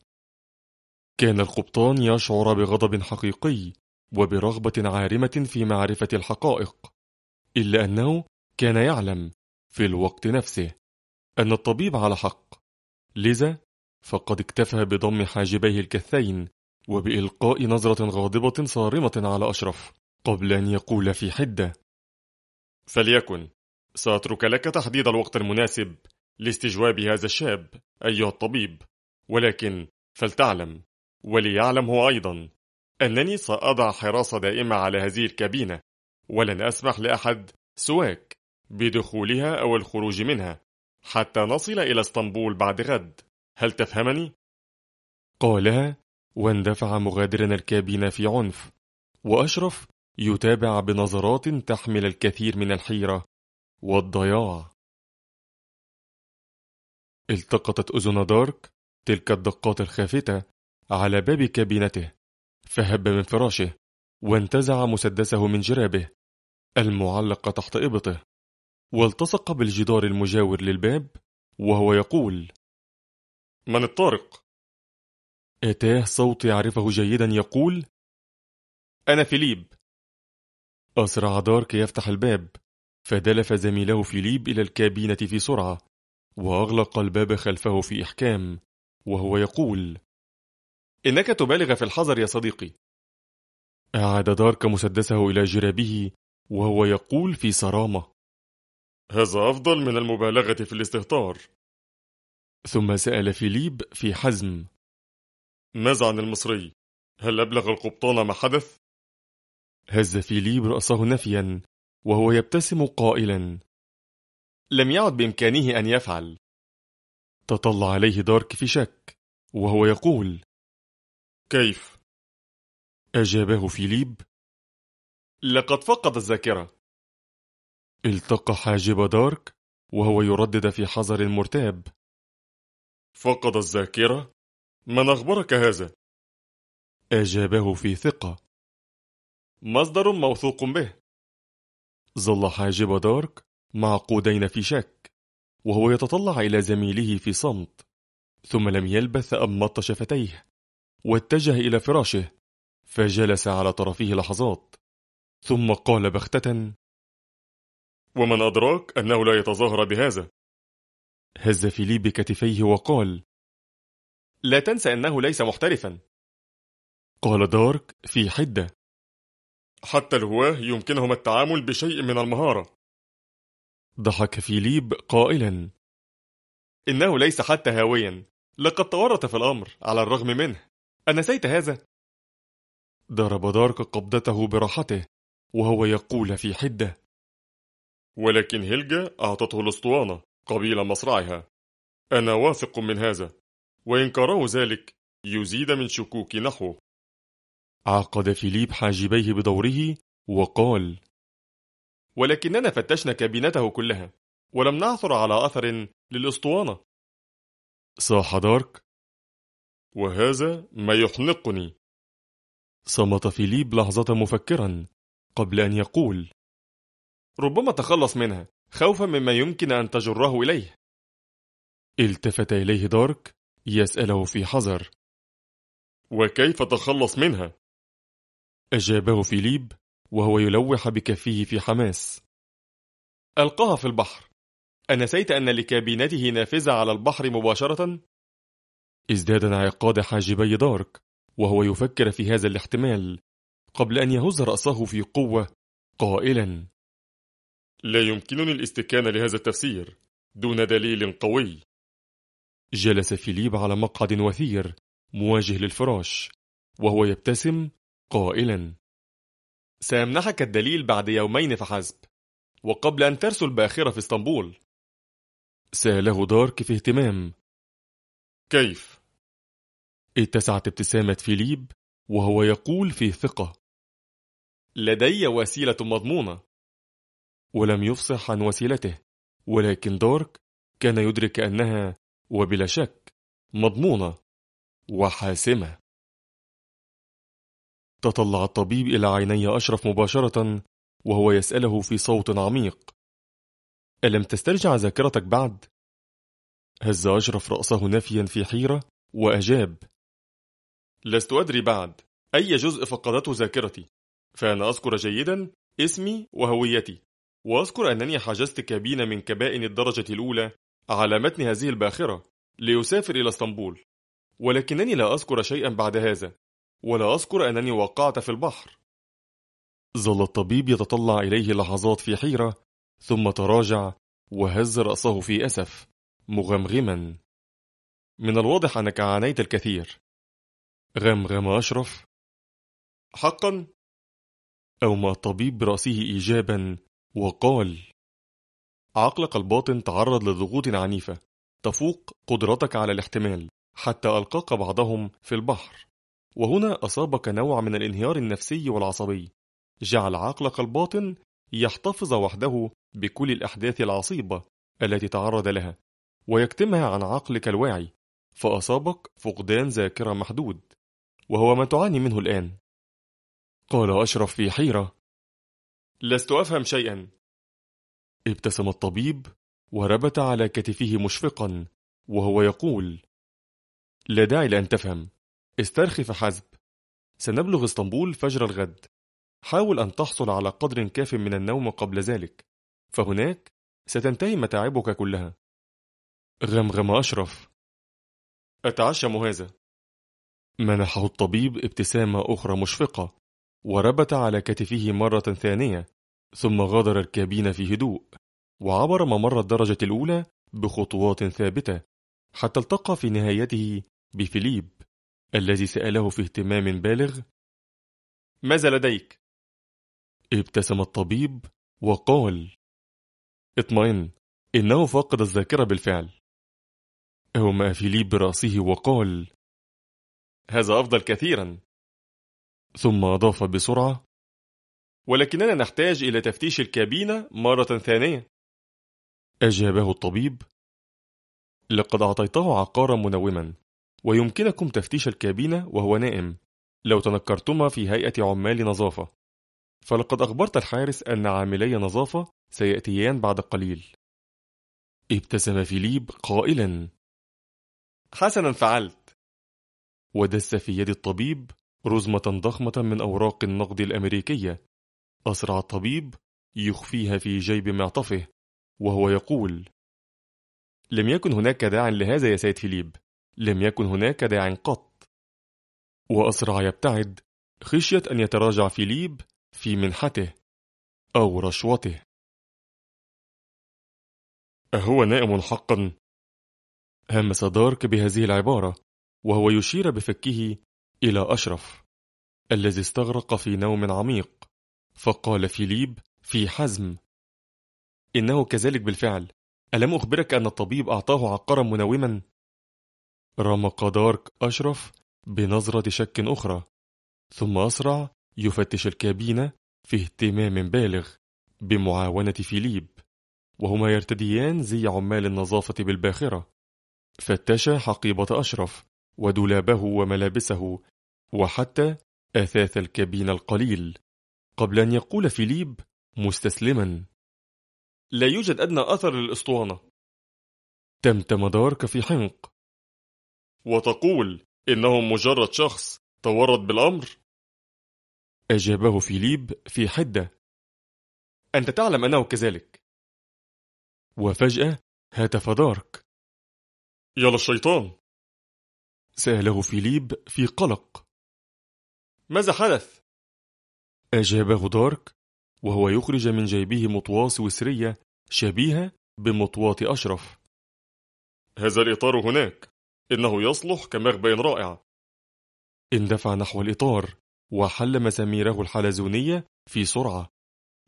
كان القبطان يشعر بغضب حقيقي وبرغبة عارمة في معرفة الحقائق إلا أنه كان يعلم في الوقت نفسه أن الطبيب على حق لذا فقد اكتفى بضم حاجبيه الكثين وبإلقاء نظرة غاضبة صارمة على أشرف قبل أن يقول في حدة فليكن سأترك لك تحديد الوقت المناسب لاستجواب هذا الشاب أيها الطبيب ولكن فلتعلم وليعلم هو أيضا أنني سأضع حراسة دائمة على هذه الكابينة ولن أسمح لأحد سواك بدخولها أو الخروج منها حتى نصل إلى اسطنبول بعد غد هل تفهمني؟ قالها واندفع مغادرا الكابينة في عنف وأشرف يتابع بنظرات تحمل الكثير من الحيرة والضياع التقطت أذن دارك تلك الدقات الخافتة على باب كابينته فهب من فراشه وانتزع مسدسه من جرابه المعلق تحت إبطه والتصق بالجدار المجاور للباب وهو يقول من الطارق؟ أتاه صوت يعرفه جيدا يقول أنا فيليب أسرع دارك يفتح الباب فدلف زميله فيليب إلى الكابينة في سرعة وأغلق الباب خلفه في إحكام وهو يقول إنك تبالغ في الحذر يا صديقي أعاد دارك مسدسه إلى جرابه وهو يقول في صرامة هذا أفضل من المبالغة في الاستهتار ثم سأل فيليب في حزم ماذا عن المصري؟ هل أبلغ القبطان ما حدث؟ هز فيليب رأسه نفيا وهو يبتسم قائلا لم يعد بإمكانه أن يفعل تطلع عليه دارك في شك وهو يقول كيف؟ أجابه فيليب لقد فقد الذاكرة التقى حاجب دارك وهو يردد في حذر مرتاب فقد الذاكرة؟ من أخبرك هذا؟ أجابه في ثقة مصدر موثوق به ظل حاجب دارك معقودين في شك وهو يتطلع إلى زميله في صمت ثم لم يلبث أن مط شفتيه واتجه إلى فراشه فجلس على طرفه لحظات ثم قال بختة ومن أدراك أنه لا يتظاهر بهذا هز فيليب بكتفيه وقال لا تنسى أنه ليس محترفا قال دارك في حدة حتى الهواه يمكنهم التعامل بشيء من المهارة ضحك فيليب قائلا إنه ليس حتى هاويا لقد تورط في الأمر على الرغم منه أنسيت هذا؟ ضرب دارك قبضته براحته وهو يقول في حدة ولكن هيلجا أعطته الأسطوانة قبيل مصرعها أنا واثق من هذا وإنكاره ذلك يزيد من شكوكي نحوه عقد فيليب حاجبيه بدوره وقال ولكننا فتشنا كابينته كلها ولم نعثر على أثر للأسطوانة صاح دارك وهذا ما يحنقني صمت فيليب لحظة مفكرا قبل أن يقول ربما تخلص منها خوفا مما يمكن أن تجره إليه التفت إليه دارك يسأله في حذر وكيف تخلص منها؟ أجابه فيليب وهو يلوح بكفيه في حماس ألقاها في البحر أنسيت أن لكابينته نافذة على البحر مباشرة؟ ازداد انعقاد حاجبي دارك وهو يفكر في هذا الاحتمال قبل أن يهز رأسه في قوة قائلا لا يمكنني الاستكان لهذا التفسير دون دليل قوي جلس فيليب على مقعد وثير مواجه للفراش وهو يبتسم قائلا سيمنحك الدليل بعد يومين فحسب وقبل أن ترسل باخره في اسطنبول سأله دارك في اهتمام كيف؟ اتسعت ابتسامة فيليب وهو يقول في ثقة لدي وسيلة مضمونة ولم يفصح عن وسيلته ولكن دارك كان يدرك أنها وبلا شك مضمونة وحاسمة تطلع الطبيب إلى عيني أشرف مباشرة وهو يسأله في صوت عميق ألم تسترجع ذاكرتك بعد؟ هز أشرف رأسه نافيا في حيرة وأجاب لست أدري بعد أي جزء فقدته ذاكرتي فأنا أذكر جيدا اسمي وهويتي وأذكر أنني حجزت كابينة من كبائن الدرجة الأولى على متن هذه الباخرة ليسافر إلى اسطنبول ولكنني لا أذكر شيئا بعد هذا ولا أذكر أنني وقعت في البحر ظل الطبيب يتطلع إليه لحظات في حيرة ثم تراجع وهز رأسه في أسف مغمغما من الواضح أنك عانيت الكثير غمغم أشرف حقا أومأ الطبيب برأسه إيجابا وقال عقلك الباطن تعرض لضغوط عنيفة تفوق قدرتك على الاحتمال حتى ألقاك بعضهم في البحر وهنا أصابك نوع من الانهيار النفسي والعصبي جعل عقلك الباطن يحتفظ وحده بكل الأحداث العصيبة التي تعرض لها ويكتمها عن عقلك الواعي فأصابك فقدان ذاكرة محدود وهو ما تعاني منه الآن قال أشرف في حيرة لست أفهم شيئا ابتسم الطبيب وربت على كتفه مشفقا وهو يقول لا داعي لأن تفهم استرخي فحسب سنبلغ اسطنبول فجر الغد حاول أن تحصل على قدر كاف من النوم قبل ذلك فهناك ستنتهي متاعبك كلها غمغم أشرف اتعشم هذا منحه الطبيب ابتسامة أخرى مشفقة وربت على كتفه مرة ثانية ثم غادر الكابين في هدوء وعبر ممر الدرجة الأولى بخطوات ثابتة حتى التقى في نهايته بفيليب الذي سأله في اهتمام بالغ ماذا لديك؟ ابتسم الطبيب وقال اطمئن إنه فقد الذاكرة بالفعل أومأ فيليب برأسه وقال هذا أفضل كثيرا ثم أضاف بسرعة ولكننا نحتاج إلى تفتيش الكابينة مرة ثانية أجابه الطبيب لقد أعطيته عقارا منوما ويمكنكم تفتيش الكابينة وهو نائم لو تنكرتما في هيئة عمال نظافة فلقد أخبرت الحارس أن عاملي نظافة سيأتيان بعد قليل ابتسم فيليب قائلا حسنا فعلت ودس في يد الطبيب رزمة ضخمة من أوراق النقد الأمريكية أسرع الطبيب يخفيها في جيب معطفه وهو يقول لم يكن هناك داع لهذا يا سيد فيليب لم يكن هناك داع قط وأسرع يبتعد خشية أن يتراجع فيليب في منحته أو رشوته أهو نائم حقا؟ همس دارك بهذه العبارة وهو يشير بفكه إلى أشرف الذي استغرق في نوم عميق فقال فيليب في حزم إنه كذلك بالفعل ألم أخبرك أن الطبيب أعطاه عقارا منوما رمق دارك أشرف بنظرة شك أخرى ثم أسرع يفتش الكابينة في اهتمام بالغ بمعاونة فيليب وهما يرتديان زي عمال النظافة بالباخرة فتش حقيبة أشرف ودولابه وملابسه وحتى أثاث الكابينة القليل قبل أن يقول فيليب مستسلما لا يوجد أدنى أثر للأسطوانة تمتم دارك في حنق وتقول إنه مجرد شخص تورط بالأمر؟ أجابه فيليب في حدة أنت تعلم أنه كذلك وفجأة هتف دارك يا للشيطان سأله فيليب في قلق ماذا حدث؟ أجابه دارك وهو يخرج من جيبه مطواة سويسرية شبيهة بمطواة أشرف هذا الإطار هناك إنه يصلح كمخبأ رائع اندفع نحو الإطار وحل مساميره الحلزونية في سرعة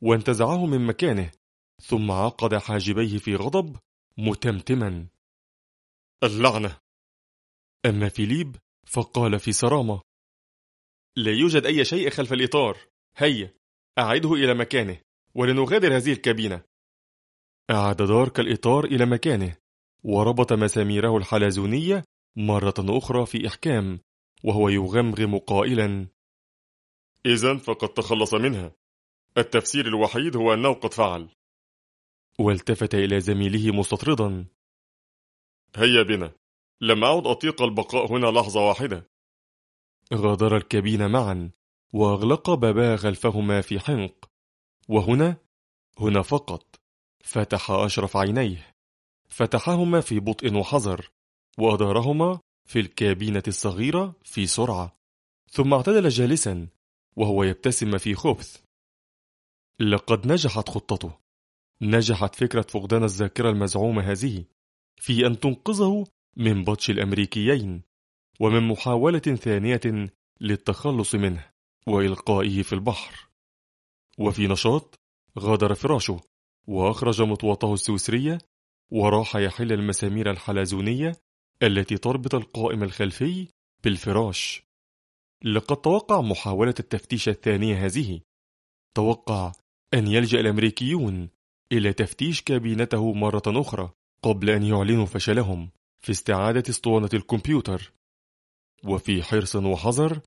وانتزعه من مكانه ثم عقد حاجبيه في غضب متمتما اللعنة أما فيليب فقال في صرامة لا يوجد أي شيء خلف الإطار هيا أعده إلى مكانه ولنغادر هذه الكابينة أعاد دارك الإطار إلى مكانه وربط مساميره الحلزونية مرة أخرى في إحكام وهو يغمغم قائلا إذا فقد تخلص منها التفسير الوحيد هو أنه قد فعل والتفت إلى زميله مستطردا هيا بنا لم أعد أطيق البقاء هنا لحظة واحدة غادر الكابين معا وأغلق بابا خلفهما في حنق وهنا هنا فقط فتح أشرف عينيه فتحهما في بطء وحذر وأدارهما في الكابينة الصغيرة في سرعة ثم اعتدل جالسا وهو يبتسم في خبث لقد نجحت خطته نجحت فكرة فقدان الذاكرة المزعومة هذه في أن تنقذه من بطش الأمريكيين ومن محاولة ثانية للتخلص منه وإلقائه في البحر وفي نشاط غادر فراشه وأخرج مطوته السويسرية وراح يحل المسامير الحلزونية التي تربط القائم الخلفي بالفراش لقد توقع محاولة التفتيش الثانية هذه توقع أن يلجأ الأمريكيون إلى تفتيش كابينته مرة أخرى قبل أن يعلنوا فشلهم في استعادة اسطوانة الكمبيوتر وفي حرص وحذر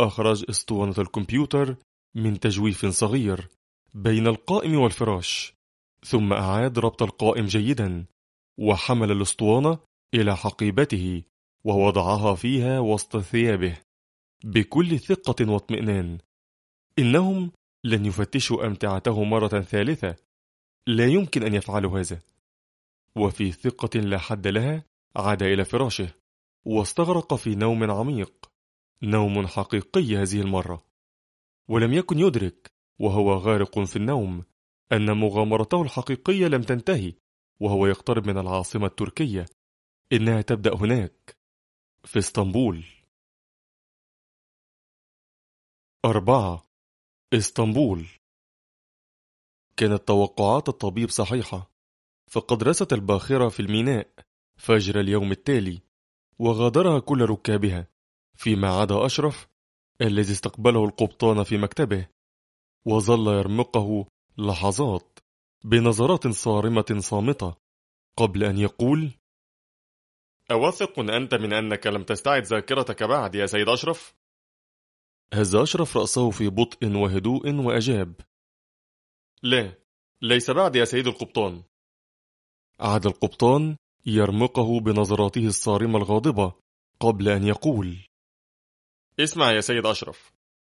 أخرج اسطوانة الكمبيوتر من تجويف صغير بين القائم والفراش ثم أعاد ربط القائم جيدا وحمل الأسطوانة إلى حقيبته ووضعها فيها وسط ثيابه بكل ثقة واطمئنان إنهم لن يفتشوا أمتعته مرة ثالثة لا يمكن أن يفعلوا هذا وفي ثقة لا حد لها عاد إلى فراشه واستغرق في نوم عميق نوم حقيقي هذه المرة ولم يكن يدرك وهو غارق في النوم أن مغامرته الحقيقية لم تنتهي وهو يقترب من العاصمة التركية إنها تبدأ هناك في اسطنبول أربعة اسطنبول كانت توقعات الطبيب صحيحة فقد رست الباخرة في الميناء فجر اليوم التالي وغادرها كل ركابها فيما عدا أشرف الذي استقبله القبطان في مكتبه وظل يرمقه لحظات بنظرات صارمة صامتة قبل أن يقول أواثق أنت من أنك لم تستعد ذاكرتك بعد يا سيد أشرف؟ هز أشرف رأسه في بطء وهدوء وأجاب لا ليس بعد يا سيد القبطان عاد القبطان يرمقه بنظراته الصارمة الغاضبة قبل أن يقول اسمع يا سيد أشرف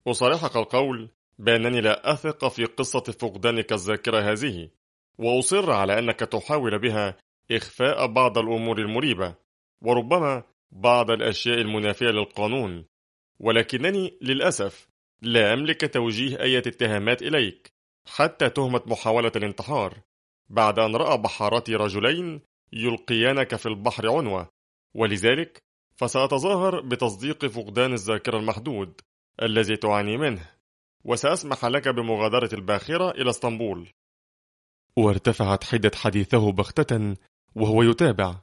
أصارحك القول بأنني لا أثق في قصة فقدانك الذاكرة هذه وأصر على أنك تحاول بها إخفاء بعض الأمور المريبة وربما بعض الأشياء المنافية للقانون ولكنني للأسف لا أملك توجيه أي اتهامات إليك حتى تهمة محاولة الانتحار بعد أن رأى بحارتي رجلين يلقيانك في البحر عنوة ولذلك فسأتظاهر بتصديق فقدان الذاكرة المحدود الذي تعاني منه وسأسمح لك بمغادرة الباخرة إلى اسطنبول وارتفعت حدة حديثه بغتة وهو يتابع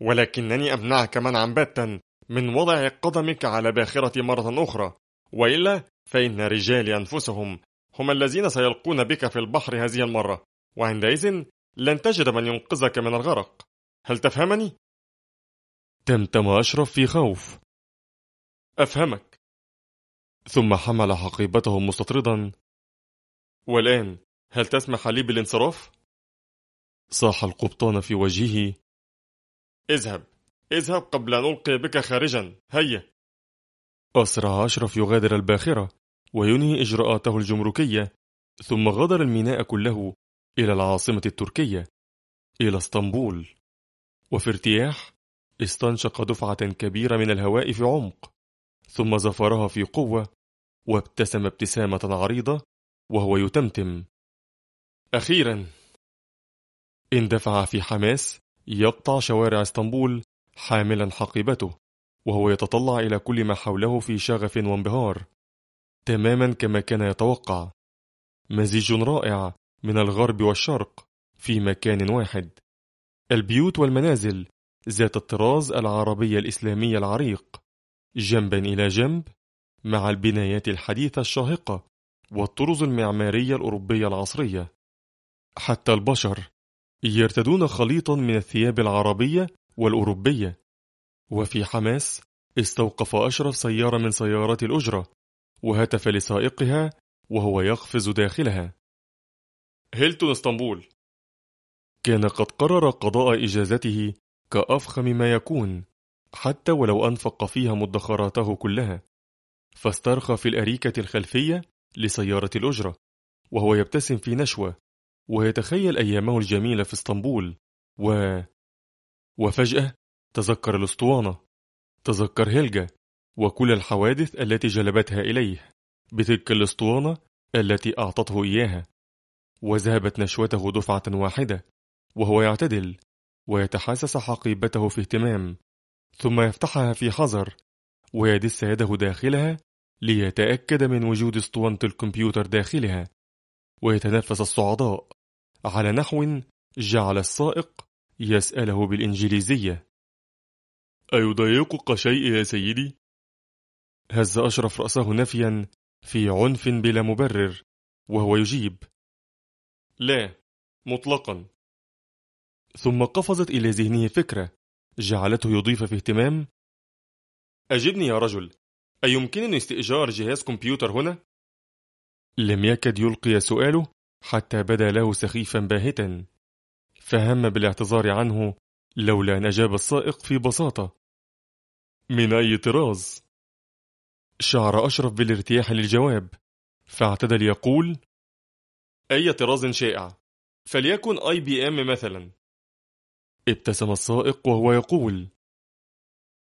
ولكنني أمنعك منعا باتا من وضع قدمك على باخرة مرة أخرى وإلا فإن رجالي أنفسهم هم الذين سيلقون بك في البحر هذه المرة وعندئذ لن تجد من ينقذك من الغرق هل تفهمني؟ تمتم أشرف في خوف أفهمك ثم حمل حقيبته مستطردا والآن هل تسمح لي بالانصراف؟ صاح القبطان في وجهه اذهب اذهب قبل أن ألقي بك خارجا هيا أسرع أشرف يغادر الباخرة وينهي إجراءاته الجمركية ثم غادر الميناء كله إلى العاصمة التركية إلى اسطنبول وفي ارتياح استنشق دفعة كبيرة من الهواء في عمق ثم زفرها في قوة وابتسم ابتسامة عريضة وهو يتمتم أخيرا اندفع في حماس يقطع شوارع اسطنبول حاملا حقيبته وهو يتطلع إلى كل ما حوله في شغف وانبهار تماما كما كان يتوقع مزيج رائع من الغرب والشرق في مكان واحد البيوت والمنازل ذات الطراز العربيه الاسلاميه العريق جنبا إلى جنب مع البنايات الحديثة الشاهقة والطرز المعمارية الأوروبية العصرية حتى البشر يرتدون خليطا من الثياب العربية والأوروبية وفي حماس استوقف أشرف سيارة من سيارات الأجرة وهتف لسائقها وهو يقفز داخلها هيلتون اسطنبول كان قد قرر قضاء إجازته كأفخم ما يكون حتى ولو أنفق فيها مدخراته كلها فاسترخى في الأريكة الخلفية لسيارة الأجرة وهو يبتسم في نشوة ويتخيل أيامه الجميلة في اسطنبول و... وفجأة تذكر الأسطوانة تذكر هيلجا وكل الحوادث التي جلبتها إليه بتلك الأسطوانة التي أعطته إياها وذهبت نشوته دفعة واحدة وهو يعتدل ويتحسس حقيبته في اهتمام ثم يفتحها في حذر ويدس يده داخلها ليتأكد من وجود اسطوانة الكمبيوتر داخلها ويتنفس الصعداء على نحو جعل السائق يسأله بالإنجليزية أيضايقك شيء يا سيدي؟ هز أشرف رأسه نفيا في عنف بلا مبرر وهو يجيب لا مطلقا ثم قفزت إلى ذهنه فكرة جعلته يضيف في اهتمام أجبني يا رجل أيمكنني استئجار جهاز كمبيوتر هنا؟ لم يكد يلقي سؤاله حتى بدا له سخيفا باهتا فهم بالاعتذار عنه لولا أن أجاب السائق في بساطة من أي طراز؟ شعر أشرف بالارتياح للجواب فاعتدل يقول أي طراز شائع فليكن اي بي ام مثلا ابتسم السائق وهو يقول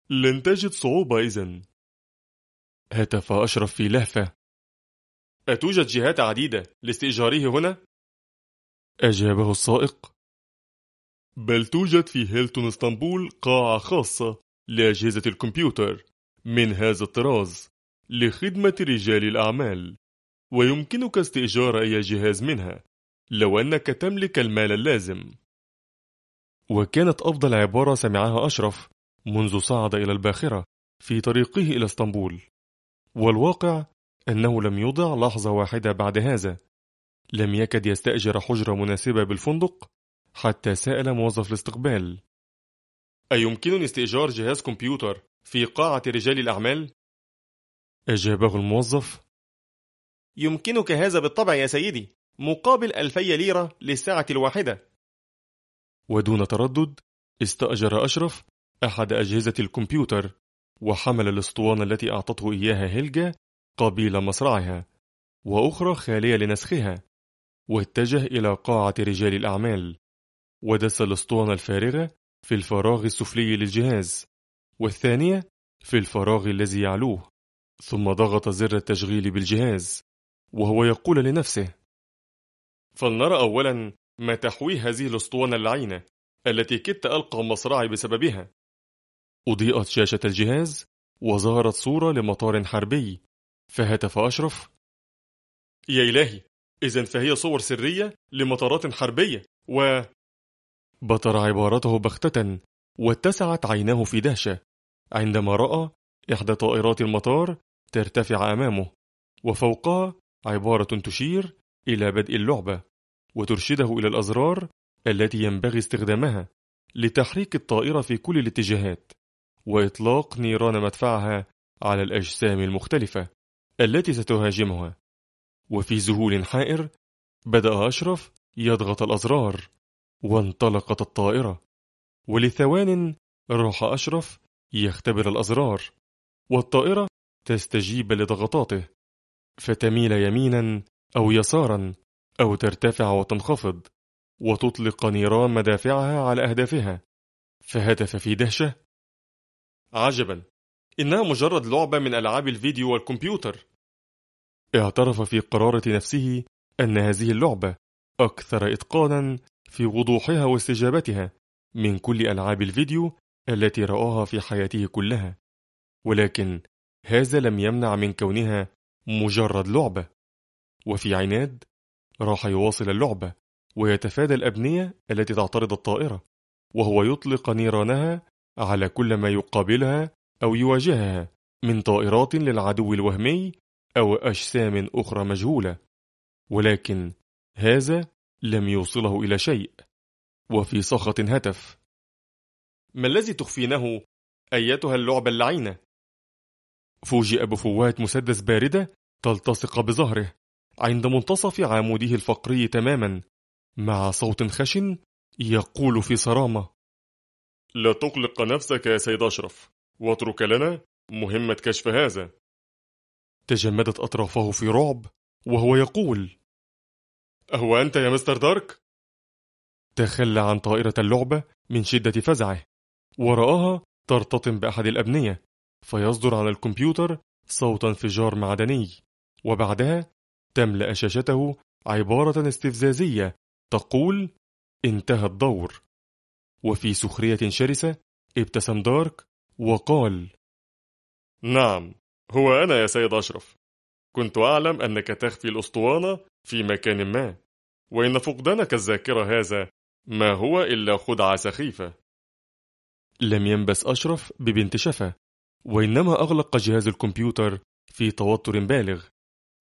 لن تجد صعوبة إذن هتف أشرف في لهفة أتوجد جهات عديدة لاستئجاره هنا؟ أجابه السائق بل توجد في هيلتون اسطنبول قاعة خاصة لأجهزة الكمبيوتر من هذا الطراز لخدمة رجال الأعمال ويمكنك استئجار أي جهاز منها لو أنك تملك المال اللازم وكانت أفضل عبارة سمعها أشرف منذ صعد إلى الباخرة في طريقه إلى اسطنبول والواقع أنه لم يضع لحظة واحدة بعد هذا لم يكد يستأجر حجرة مناسبة بالفندق حتى سأل موظف الاستقبال أيمكنني استئجار جهاز كمبيوتر في قاعة رجال الأعمال؟ أجابه الموظف يمكنك هذا بالطبع يا سيدي مقابل ألفي ليرة للساعة الواحدة ودون تردد استأجر أشرف أحد أجهزة الكمبيوتر وحمل الأسطوانة التي أعطته إياها هيلجا قبيل مصرعها وأخرى خالية لنسخها واتجه إلى قاعة رجال الأعمال ودس الأسطوانة الفارغة في الفراغ السفلي للجهاز والثانية في الفراغ الذي يعلوه ثم ضغط زر التشغيل بالجهاز وهو يقول لنفسه فلنرى أولا ما تحوي هذه الأسطوانة اللعينة التي كدت ألقى مصرعي بسببها أضيئت شاشة الجهاز وظهرت صورة لمطار حربي فهتف أشرف يا إلهي إذا فهي صور سرية لمطارات حربية و... بطر عبارته بختة واتسعت عيناه في دهشة عندما رأى إحدى طائرات المطار ترتفع أمامه وفوقها عبارة تشير إلى بدء اللعبة وترشده إلى الأزرار التي ينبغي استخدامها لتحريك الطائرة في كل الاتجاهات وإطلاق نيران مدفعها على الأجسام المختلفة التي ستهاجمها وفي ذهول حائر بدأ أشرف يضغط الأزرار وانطلقت الطائرة ولثوان راح أشرف يختبر الأزرار والطائرة تستجيب لضغطاته فتميل يمينا أو يسارا أو ترتفع وتنخفض وتطلق نيران مدافعها على أهدافها فهتف في دهشة عجبا إنها مجرد لعبة من ألعاب الفيديو والكمبيوتر اعترف في قرارة نفسه أن هذه اللعبة أكثر إتقانا في وضوحها واستجابتها من كل ألعاب الفيديو التي رآها في حياته كلها ولكن هذا لم يمنع من كونها مجرد لعبة وفي عناد راح يواصل اللعبة ويتفادى الأبنية التي تعترض الطائرة وهو يطلق نيرانها على كل ما يقابلها أو يواجهها من طائرات للعدو الوهمي أو أجسام أخرى مجهولة ولكن هذا لم يوصله إلى شيء وفي سخط هتف ما الذي تخفينه أيتها اللعبة اللعينة؟ فوجئ بفوهة مسدس باردة تلتصق بظهره عند منتصف عموده الفقري تماما مع صوت خشن يقول في صرامة لا تقلق نفسك يا سيد أشرف واترك لنا مهمة كشف هذا تجمدت أطرافه في رعب وهو يقول أهو أنت يا مستر دارك؟ تخلى عن طائرة اللعبة من شدة فزعه ورآها ترتطم بأحد الأبنية فيصدر على الكمبيوتر صوت انفجار معدني وبعدها تملأ شاشته عبارة استفزازية تقول انتهى الدور وفي سخرية شرسة ابتسم دارك وقال نعم هو أنا يا سيد أشرف كنت أعلم أنك تخفي الأسطوانة في مكان ما وإن فقدانك الذاكرة هذا ما هو إلا خدعة سخيفة لم ينبس أشرف ببنت شفا وإنما أغلق جهاز الكمبيوتر في توتر بالغ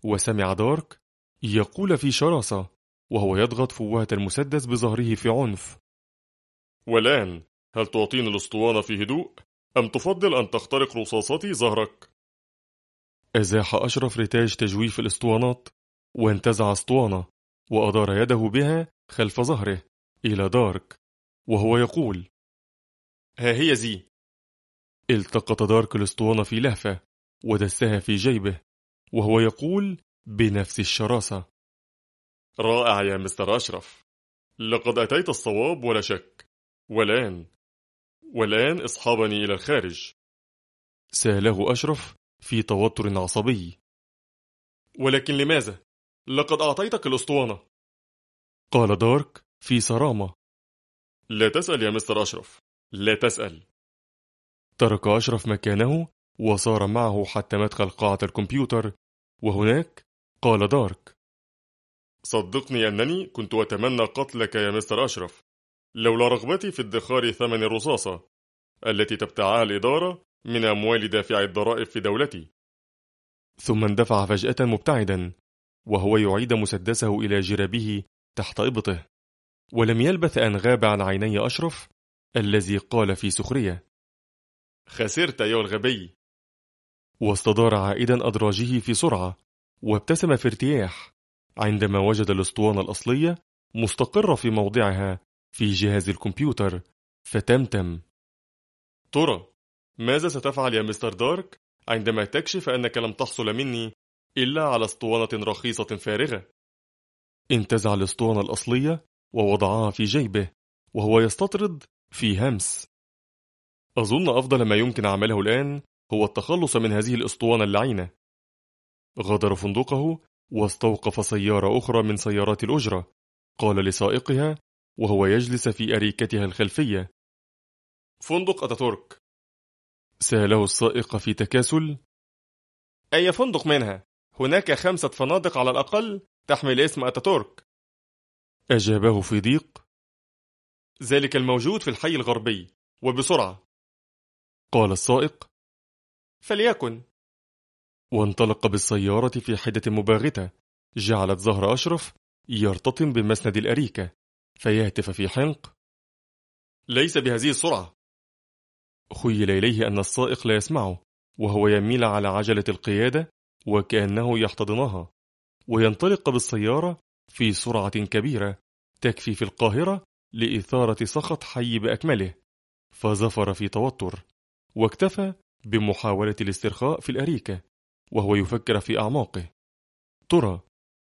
وسمع دارك يقول في شراسة وهو يضغط فوهة المسدس بظهره في عنف والآن هل تعطيني الاسطوانة في هدوء أم تفضل أن تخترق رصاصتي ظهرك؟ ازاح أشرف رتاج تجويف الاسطوانات وانتزع اسطوانة وأدار يده بها خلف ظهره إلى دارك وهو يقول ها هي زي التقط دارك الاسطوانة في لهفة ودسها في جيبه وهو يقول بنفس الشراسة رائع يا مستر أشرف لقد أتيت الصواب ولا شك والآن والآن اصحابني إلى الخارج سأله أشرف في توتر عصبي ولكن لماذا؟ لقد أعطيتك الأسطوانة قال دارك في صرامة لا تسأل يا مستر أشرف لا تسأل ترك أشرف مكانه وصار معه حتى مدخل قاعة الكمبيوتر وهناك قال دارك صدقني أنني كنت أتمنى قتلك يا مستر أشرف لولا رغبتي في ادخار ثمن الرصاصة التي تبتعها الإدارة من أموال دافع الضرائب في دولتي ثم اندفع فجأة مبتعدا وهو يعيد مسدسه إلى جرابه تحت إبطه ولم يلبث أن غاب عن عيني أشرف الذي قال في سخرية خسرت يا الغبي واستدار عائدا أدراجه في سرعة وابتسم في ارتياح عندما وجد الاسطوانة الأصلية مستقرة في موضعها في جهاز الكمبيوتر فتمتم ترى ماذا ستفعل يا مستر دارك عندما تكشف أنك لم تحصل مني إلا على اسطوانة رخيصة فارغة؟ انتزع الاسطوانة الأصلية ووضعها في جيبه وهو يستطرد في همس أظن أفضل ما يمكن عمله الآن هو التخلص من هذه الاسطوانة اللعينة غادر فندقه واستوقف سيارة أخرى من سيارات الأجرة قال لسائقها وهو يجلس في أريكتها الخلفية فندق أتاتورك سأله السائق في تكاسل أي فندق منها؟ هناك خمسة فنادق على الأقل تحمل اسم أتاتورك أجابه في ضيق ذلك الموجود في الحي الغربي وبسرعة قال السائق فليكن وانطلق بالسيارة في حدة مباغتة جعلت زهر أشرف يرتطم بمسند الأريكة فيهتف في حنق ليس بهذه السرعة خيل إليه أن السائق لا يسمعه وهو يميل على عجلة القيادة وكأنه يحتضنها وينطلق بالسيارة في سرعة كبيرة تكفي في القاهرة لإثارة سخط حي بأكمله فزفر في توتر واكتفى بمحاولة الاسترخاء في الأريكة وهو يفكر في أعماقه ترى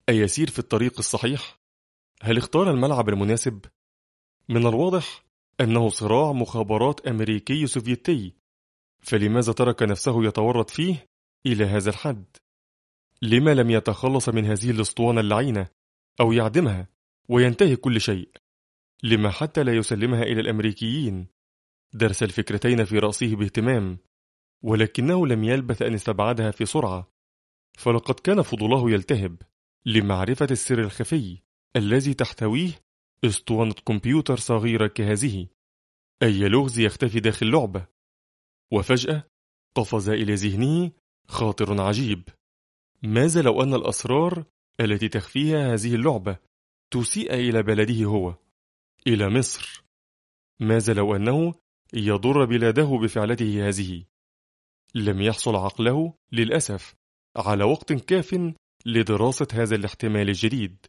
أيسير في الطريق الصحيح؟ هل اختار الملعب المناسب؟ من الواضح أنه صراع مخابرات أمريكي سوفيتي فلماذا ترك نفسه يتورط فيه إلى هذا الحد؟ لما لم يتخلص من هذه الاسطوانة اللعينة أو يعدمها وينتهي كل شيء؟ لما حتى لا يسلمها إلى الأمريكيين؟ درس الفكرتين في رأسه باهتمام ولكنه لم يلبث أن استبعدها في سرعة فلقد كان فضوله يلتهب لمعرفة السر الخفي الذي تحتويه اسطوانة كمبيوتر صغيرة كهذه أي لغز يختفي داخل لعبة وفجأة قفز إلى ذهنه خاطر عجيب ماذا لو أن الأسرار التي تخفيها هذه اللعبة تسيء إلى بلده هو إلى مصر ماذا لو أنه يضر بلاده بفعلته هذه لم يحصل عقله للأسف على وقت كاف لدراسة هذا الاحتمال الجديد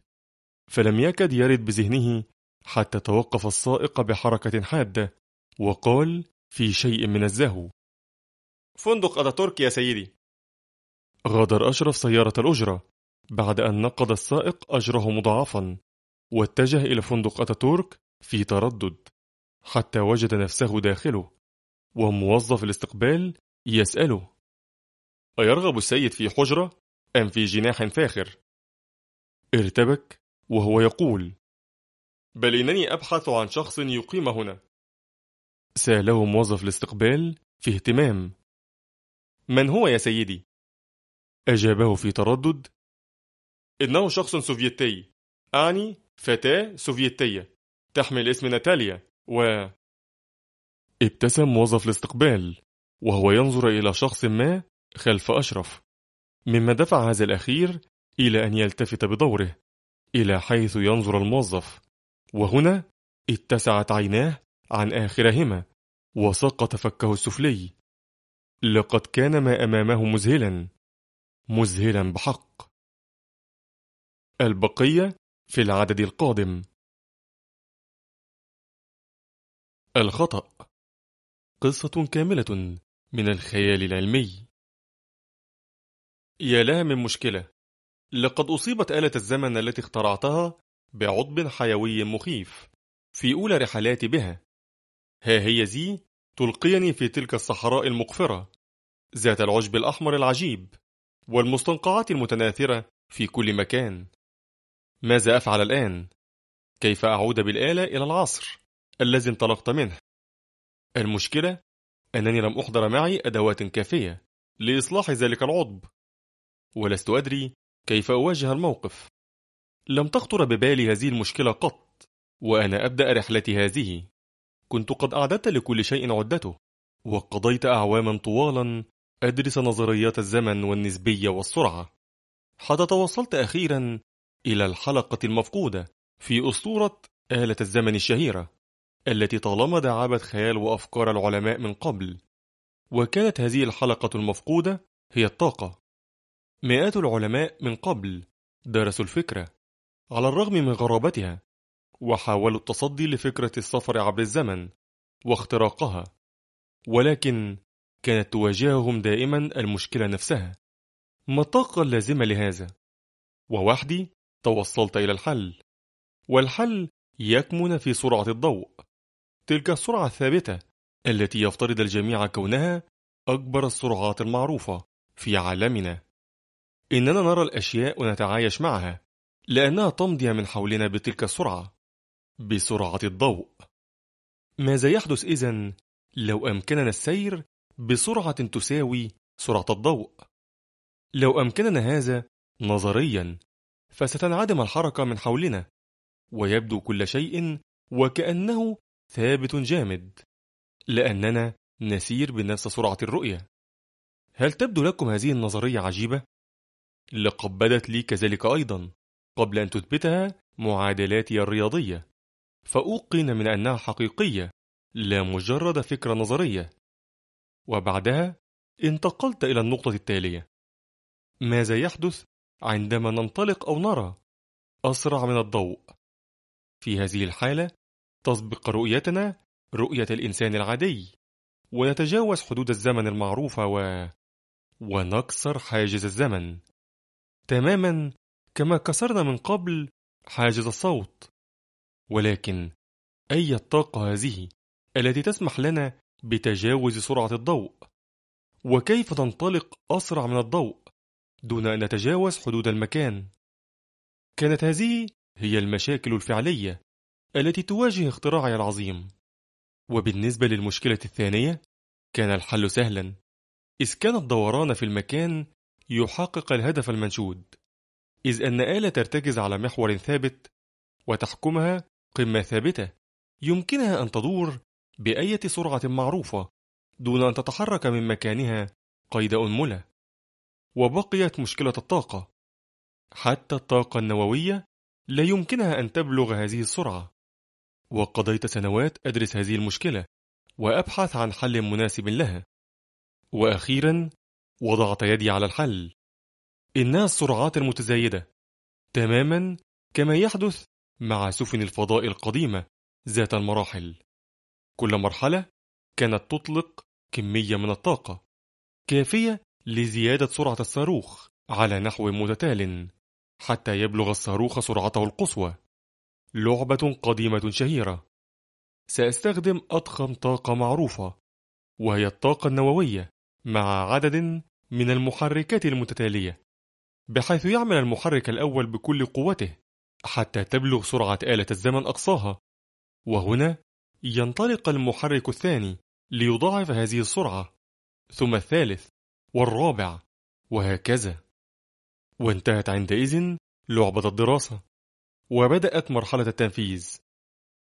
فلم يكد يرد بذهنه حتى توقف السائق بحركة حادة وقال في شيء من الزهو فندق أتاتورك يا سيدي غادر أشرف سيارة الأجرة بعد أن نقض السائق أجره مضاعفا واتجه إلى فندق أتاتورك في تردد حتى وجد نفسه داخله وموظف الاستقبال يسأله أيرغب السيد في حجرة أم في جناح فاخر؟ ارتبك وهو يقول بل إنني أبحث عن شخص يقيم هنا سأله موظف الاستقبال في اهتمام من هو يا سيدي؟ أجابه في تردد إنه شخص سوفيتي أعني فتاة سوفيتية تحمل اسم ناتاليا و ابتسم موظف الاستقبال وهو ينظر إلى شخص ما خلف أشرف مما دفع هذا الأخير إلى أن يلتفت بدوره إلى حيث ينظر الموظف وهنا اتسعت عيناه عن آخرهما وسقط فكه السفلي لقد كان ما أمامه مذهلا مذهلا بحق البقية في العدد القادم الخطأ قصة كاملة من الخيال العلمي يا لها من مشكلة لقد أصيبت آلة الزمن التي اخترعتها بعضب حيوي مخيف في أولى رحلاتي بها ها هي زي تلقيني في تلك الصحراء المقفرة ذات العشب الأحمر العجيب والمستنقعات المتناثرة في كل مكان ماذا أفعل الآن؟ كيف أعود بالآلة إلى العصر الذي انطلقت منه؟ المشكلة أنني لم أحضر معي أدوات كافية لإصلاح ذلك العضب ولست أدري كيف أواجه الموقف؟ لم تخطر ببالي هذه المشكلة قط وأنا أبدأ رحلتي هذه كنت قد أعددت لكل شيء عدته وقضيت أعواما طوالا أدرس نظريات الزمن والنسبية والسرعة حتى توصلت أخيرا إلى الحلقة المفقودة في أسطورة آلة الزمن الشهيرة التي طالما دعبت خيال وأفكار العلماء من قبل وكانت هذه الحلقة المفقودة هي الطاقة مئات العلماء من قبل درسوا الفكرة على الرغم من غرابتها وحاولوا التصدي لفكرة السفر عبر الزمن واختراقها ولكن كانت تواجههم دائما المشكلة نفسها ما الطاقة اللازمة لهذا؟ ووحدي توصلت إلى الحل والحل يكمن في سرعة الضوء تلك السرعة الثابتة التي يفترض الجميع كونها أكبر السرعات المعروفة في عالمنا إننا نرى الأشياء ونتعايش معها لأنها تمضي من حولنا بتلك السرعة بسرعة الضوء ماذا يحدث إذن لو أمكننا السير بسرعة تساوي سرعة الضوء؟ لو أمكننا هذا نظريا فستنعدم الحركة من حولنا ويبدو كل شيء وكأنه ثابت جامد لأننا نسير بنفس سرعة الرؤية هل تبدو لكم هذه النظرية عجيبة؟ لقد بدت لي كذلك أيضا قبل أن تثبتها معادلاتي الرياضية فأوقن من أنها حقيقية لا مجرد فكرة نظرية وبعدها انتقلت إلى النقطة التالية ماذا يحدث عندما ننطلق أو نرى أسرع من الضوء في هذه الحالة تسبق رؤيتنا رؤية الإنسان العادي ونتجاوز حدود الزمن المعروفة و ونكسر حاجز الزمن تماما كما كسرنا من قبل حاجز الصوت ولكن أي الطاقة هذه التي تسمح لنا بتجاوز سرعة الضوء وكيف تنطلق أسرع من الضوء دون أن نتجاوز حدود المكان كانت هذه هي المشاكل الفعلية التي تواجه اختراعي العظيم وبالنسبة للمشكلة الثانية كان الحل سهلا إذ كان الدوران في المكان يحقق الهدف المنشود إذ أن آلة ترتكز على محور ثابت وتحكمها قمة ثابتة يمكنها أن تدور بأية سرعة معروفة دون أن تتحرك من مكانها قيد أنملة وبقيت مشكلة الطاقة حتى الطاقة النووية لا يمكنها أن تبلغ هذه السرعة وقضيت سنوات أدرس هذه المشكلة وأبحث عن حل مناسب لها وأخيرا وضعت يدي على الحل إنها السرعات المتزايدة تماما كما يحدث مع سفن الفضاء القديمة ذات المراحل كل مرحلة كانت تطلق كمية من الطاقة كافية لزيادة سرعة الصاروخ على نحو متتال حتى يبلغ الصاروخ سرعته القصوى لعبة قديمة شهيرة سأستخدم أضخم طاقة معروفة وهي الطاقة النووية مع عدد من المحركات المتتالية بحيث يعمل المحرك الأول بكل قوته حتى تبلغ سرعة آلة الزمن أقصاها وهنا ينطلق المحرك الثاني ليضاعف هذه السرعة ثم الثالث والرابع وهكذا وانتهت عندئذ لعبة الدراسة وبدأت مرحلة التنفيذ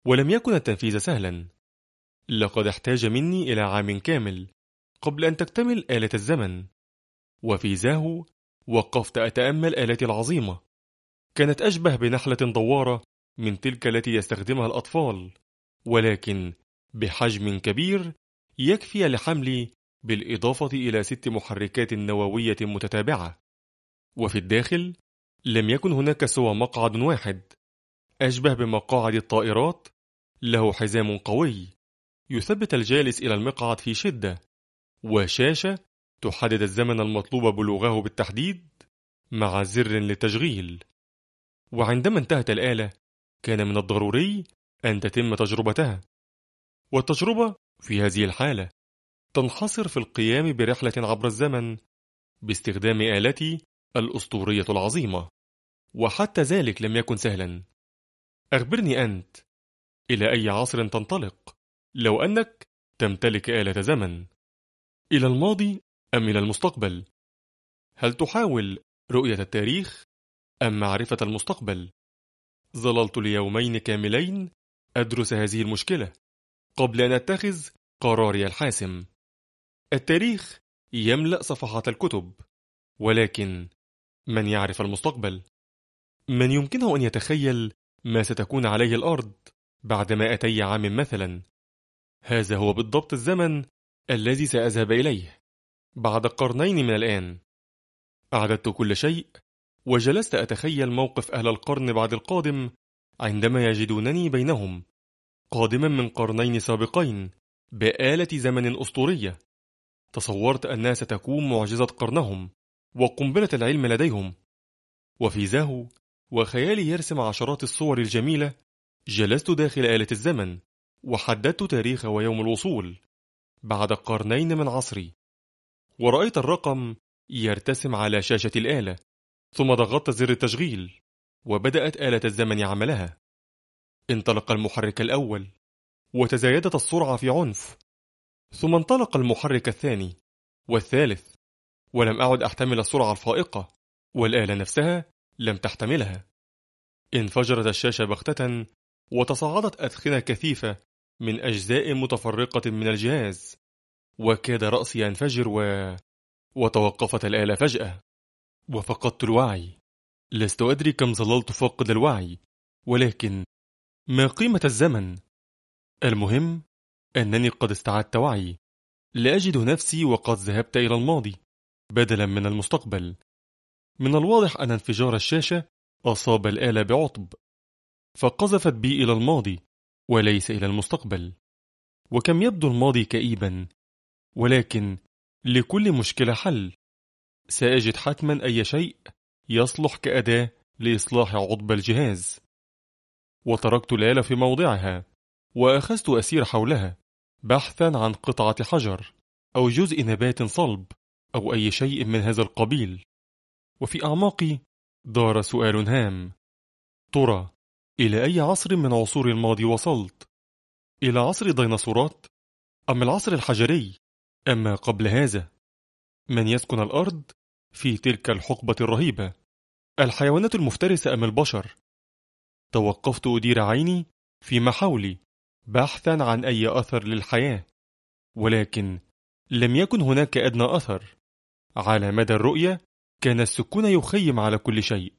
ولم يكن التنفيذ سهلا لقد احتاج مني إلى عام كامل قبل أن تكتمل آلة الزمن وفي زاهو وقفت أتأمل آلتي العظيمة كانت أشبه بنحلة دوارة من تلك التي يستخدمها الأطفال ولكن بحجم كبير يكفي لحملي بالإضافة إلى ست محركات نووية متتابعة وفي الداخل لم يكن هناك سوى مقعد واحد أشبه بمقاعد الطائرات له حزام قوي يثبت الجالس إلى المقعد في شدة وشاشة تحدد الزمن المطلوب بلوغه بالتحديد مع زر للتشغيل وعندما انتهت الآلة كان من الضروري أن تتم تجربتها والتجربة في هذه الحالة تنحصر في القيام برحلة عبر الزمن باستخدام آلتي الأسطورية العظيمة وحتى ذلك لم يكن سهلا أخبرني أنت إلى أي عصر تنطلق لو أنك تمتلك آلة زمن إلى الماضي أم إلى المستقبل؟ هل تحاول رؤية التاريخ أم معرفة المستقبل؟ ظللت ليومين كاملين أدرس هذه المشكلة قبل أن أتخذ قراري الحاسم. التاريخ يملأ صفحات الكتب، ولكن من يعرف المستقبل؟ من يمكنه أن يتخيل ما ستكون عليه الأرض بعد مائتي عام مثلا؟ هذا هو بالضبط الزمن الذي سأذهب إليه. بعد قرنين من الآن أعددت كل شيء وجلست أتخيل موقف أهل القرن بعد القادم عندما يجدونني بينهم قادما من قرنين سابقين بآلة زمن أسطورية تصورت أنها ستكون معجزة قرنهم وقنبلة العلم لديهم وفي زهو وخيالي يرسم عشرات الصور الجميلة جلست داخل آلة الزمن وحددت تاريخ ويوم الوصول بعد قرنين من عصري ورأيت الرقم يرتسم على شاشة الآلة ثم ضغطت زر التشغيل وبدأت آلة الزمن عملها انطلق المحرك الأول وتزايدت السرعة في عنف ثم انطلق المحرك الثاني والثالث ولم أعد أحتمل السرعة الفائقة والآلة نفسها لم تحتملها انفجرت الشاشة بغتة وتصاعدت أدخنة كثيفة من أجزاء متفرقة من الجهاز وكاد رأسي ينفجر و... وتوقفت الآلة فجأة وفقدت الوعي لست أدري كم ظللت فاقد الوعي ولكن ما قيمة الزمن؟ المهم أنني قد استعدت وعي لأجد نفسي وقد ذهبت إلى الماضي بدلا من المستقبل من الواضح أن انفجار الشاشة أصاب الآلة بعطب فقذفت بي إلى الماضي وليس إلى المستقبل وكم يبدو الماضي كئيبا ولكن لكل مشكلة حل سأجد حتما أي شيء يصلح كأداة لإصلاح عضب الجهاز وتركت الآلة في موضعها وأخذت أسير حولها بحثا عن قطعة حجر أو جزء نبات صلب أو أي شيء من هذا القبيل وفي أعماقي دار سؤال هام ترى إلى أي عصر من عصور الماضي وصلت؟ إلى عصر الديناصورات أم العصر الحجري أما قبل هذا من يسكن الأرض في تلك الحقبة الرهيبة الحيوانات المفترسة أم البشر توقفت أدير عيني فيما حولي بحثا عن أي أثر للحياة ولكن لم يكن هناك أدنى أثر على مدى الرؤية كان السكون يخيم على كل شيء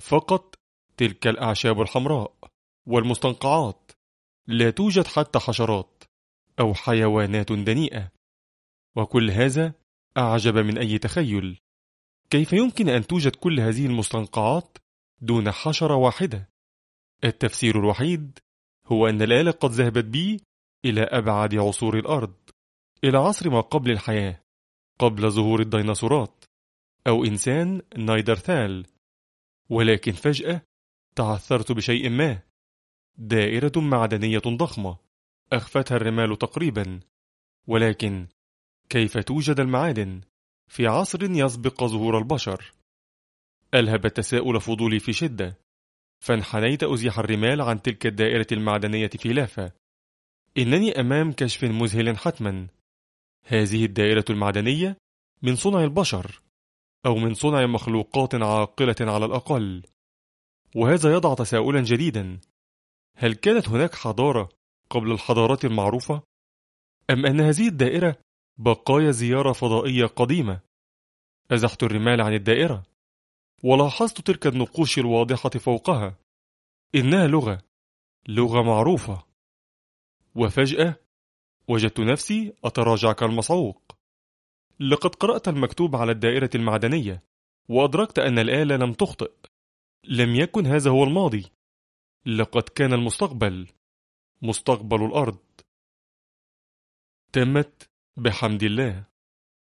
فقط تلك الأعشاب الحمراء والمستنقعات لا توجد حتى حشرات أو حيوانات دنيئة وكل هذا أعجب من أي تخيل كيف يمكن أن توجد كل هذه المستنقعات دون حشرة واحدة؟ التفسير الوحيد هو أن الآلة قد ذهبت بي إلى أبعد عصور الأرض إلى عصر ما قبل الحياة قبل ظهور الديناصورات أو إنسان نايدرثال ولكن فجأة تعثرت بشيء ما دائرة معدنية ضخمة أخفتها الرمال تقريبا ولكن كيف توجد المعادن في عصر يسبق ظهور البشر ألهب التساؤل فضولي في شدة فانحنيت أزيح الرمال عن تلك الدائرة المعدنية في لافة إنني أمام كشف مذهل حتما هذه الدائرة المعدنية من صنع البشر أو من صنع مخلوقات عاقلة على الأقل وهذا يضع تساؤلا جديدا هل كانت هناك حضارة قبل الحضارات المعروفة؟ أم أن هذه الدائرة بقايا زيارة فضائية قديمة. أزحت الرمال عن الدائرة، ولاحظت تلك النقوش الواضحة فوقها. إنها لغة، لغة معروفة. وفجأة وجدت نفسي أتراجع كالمصعوق. لقد قرأت المكتوب على الدائرة المعدنية، وأدركت أن الآلة لم تخطئ. لم يكن هذا هو الماضي. لقد كان المستقبل، مستقبل الأرض. تمت بحمد الله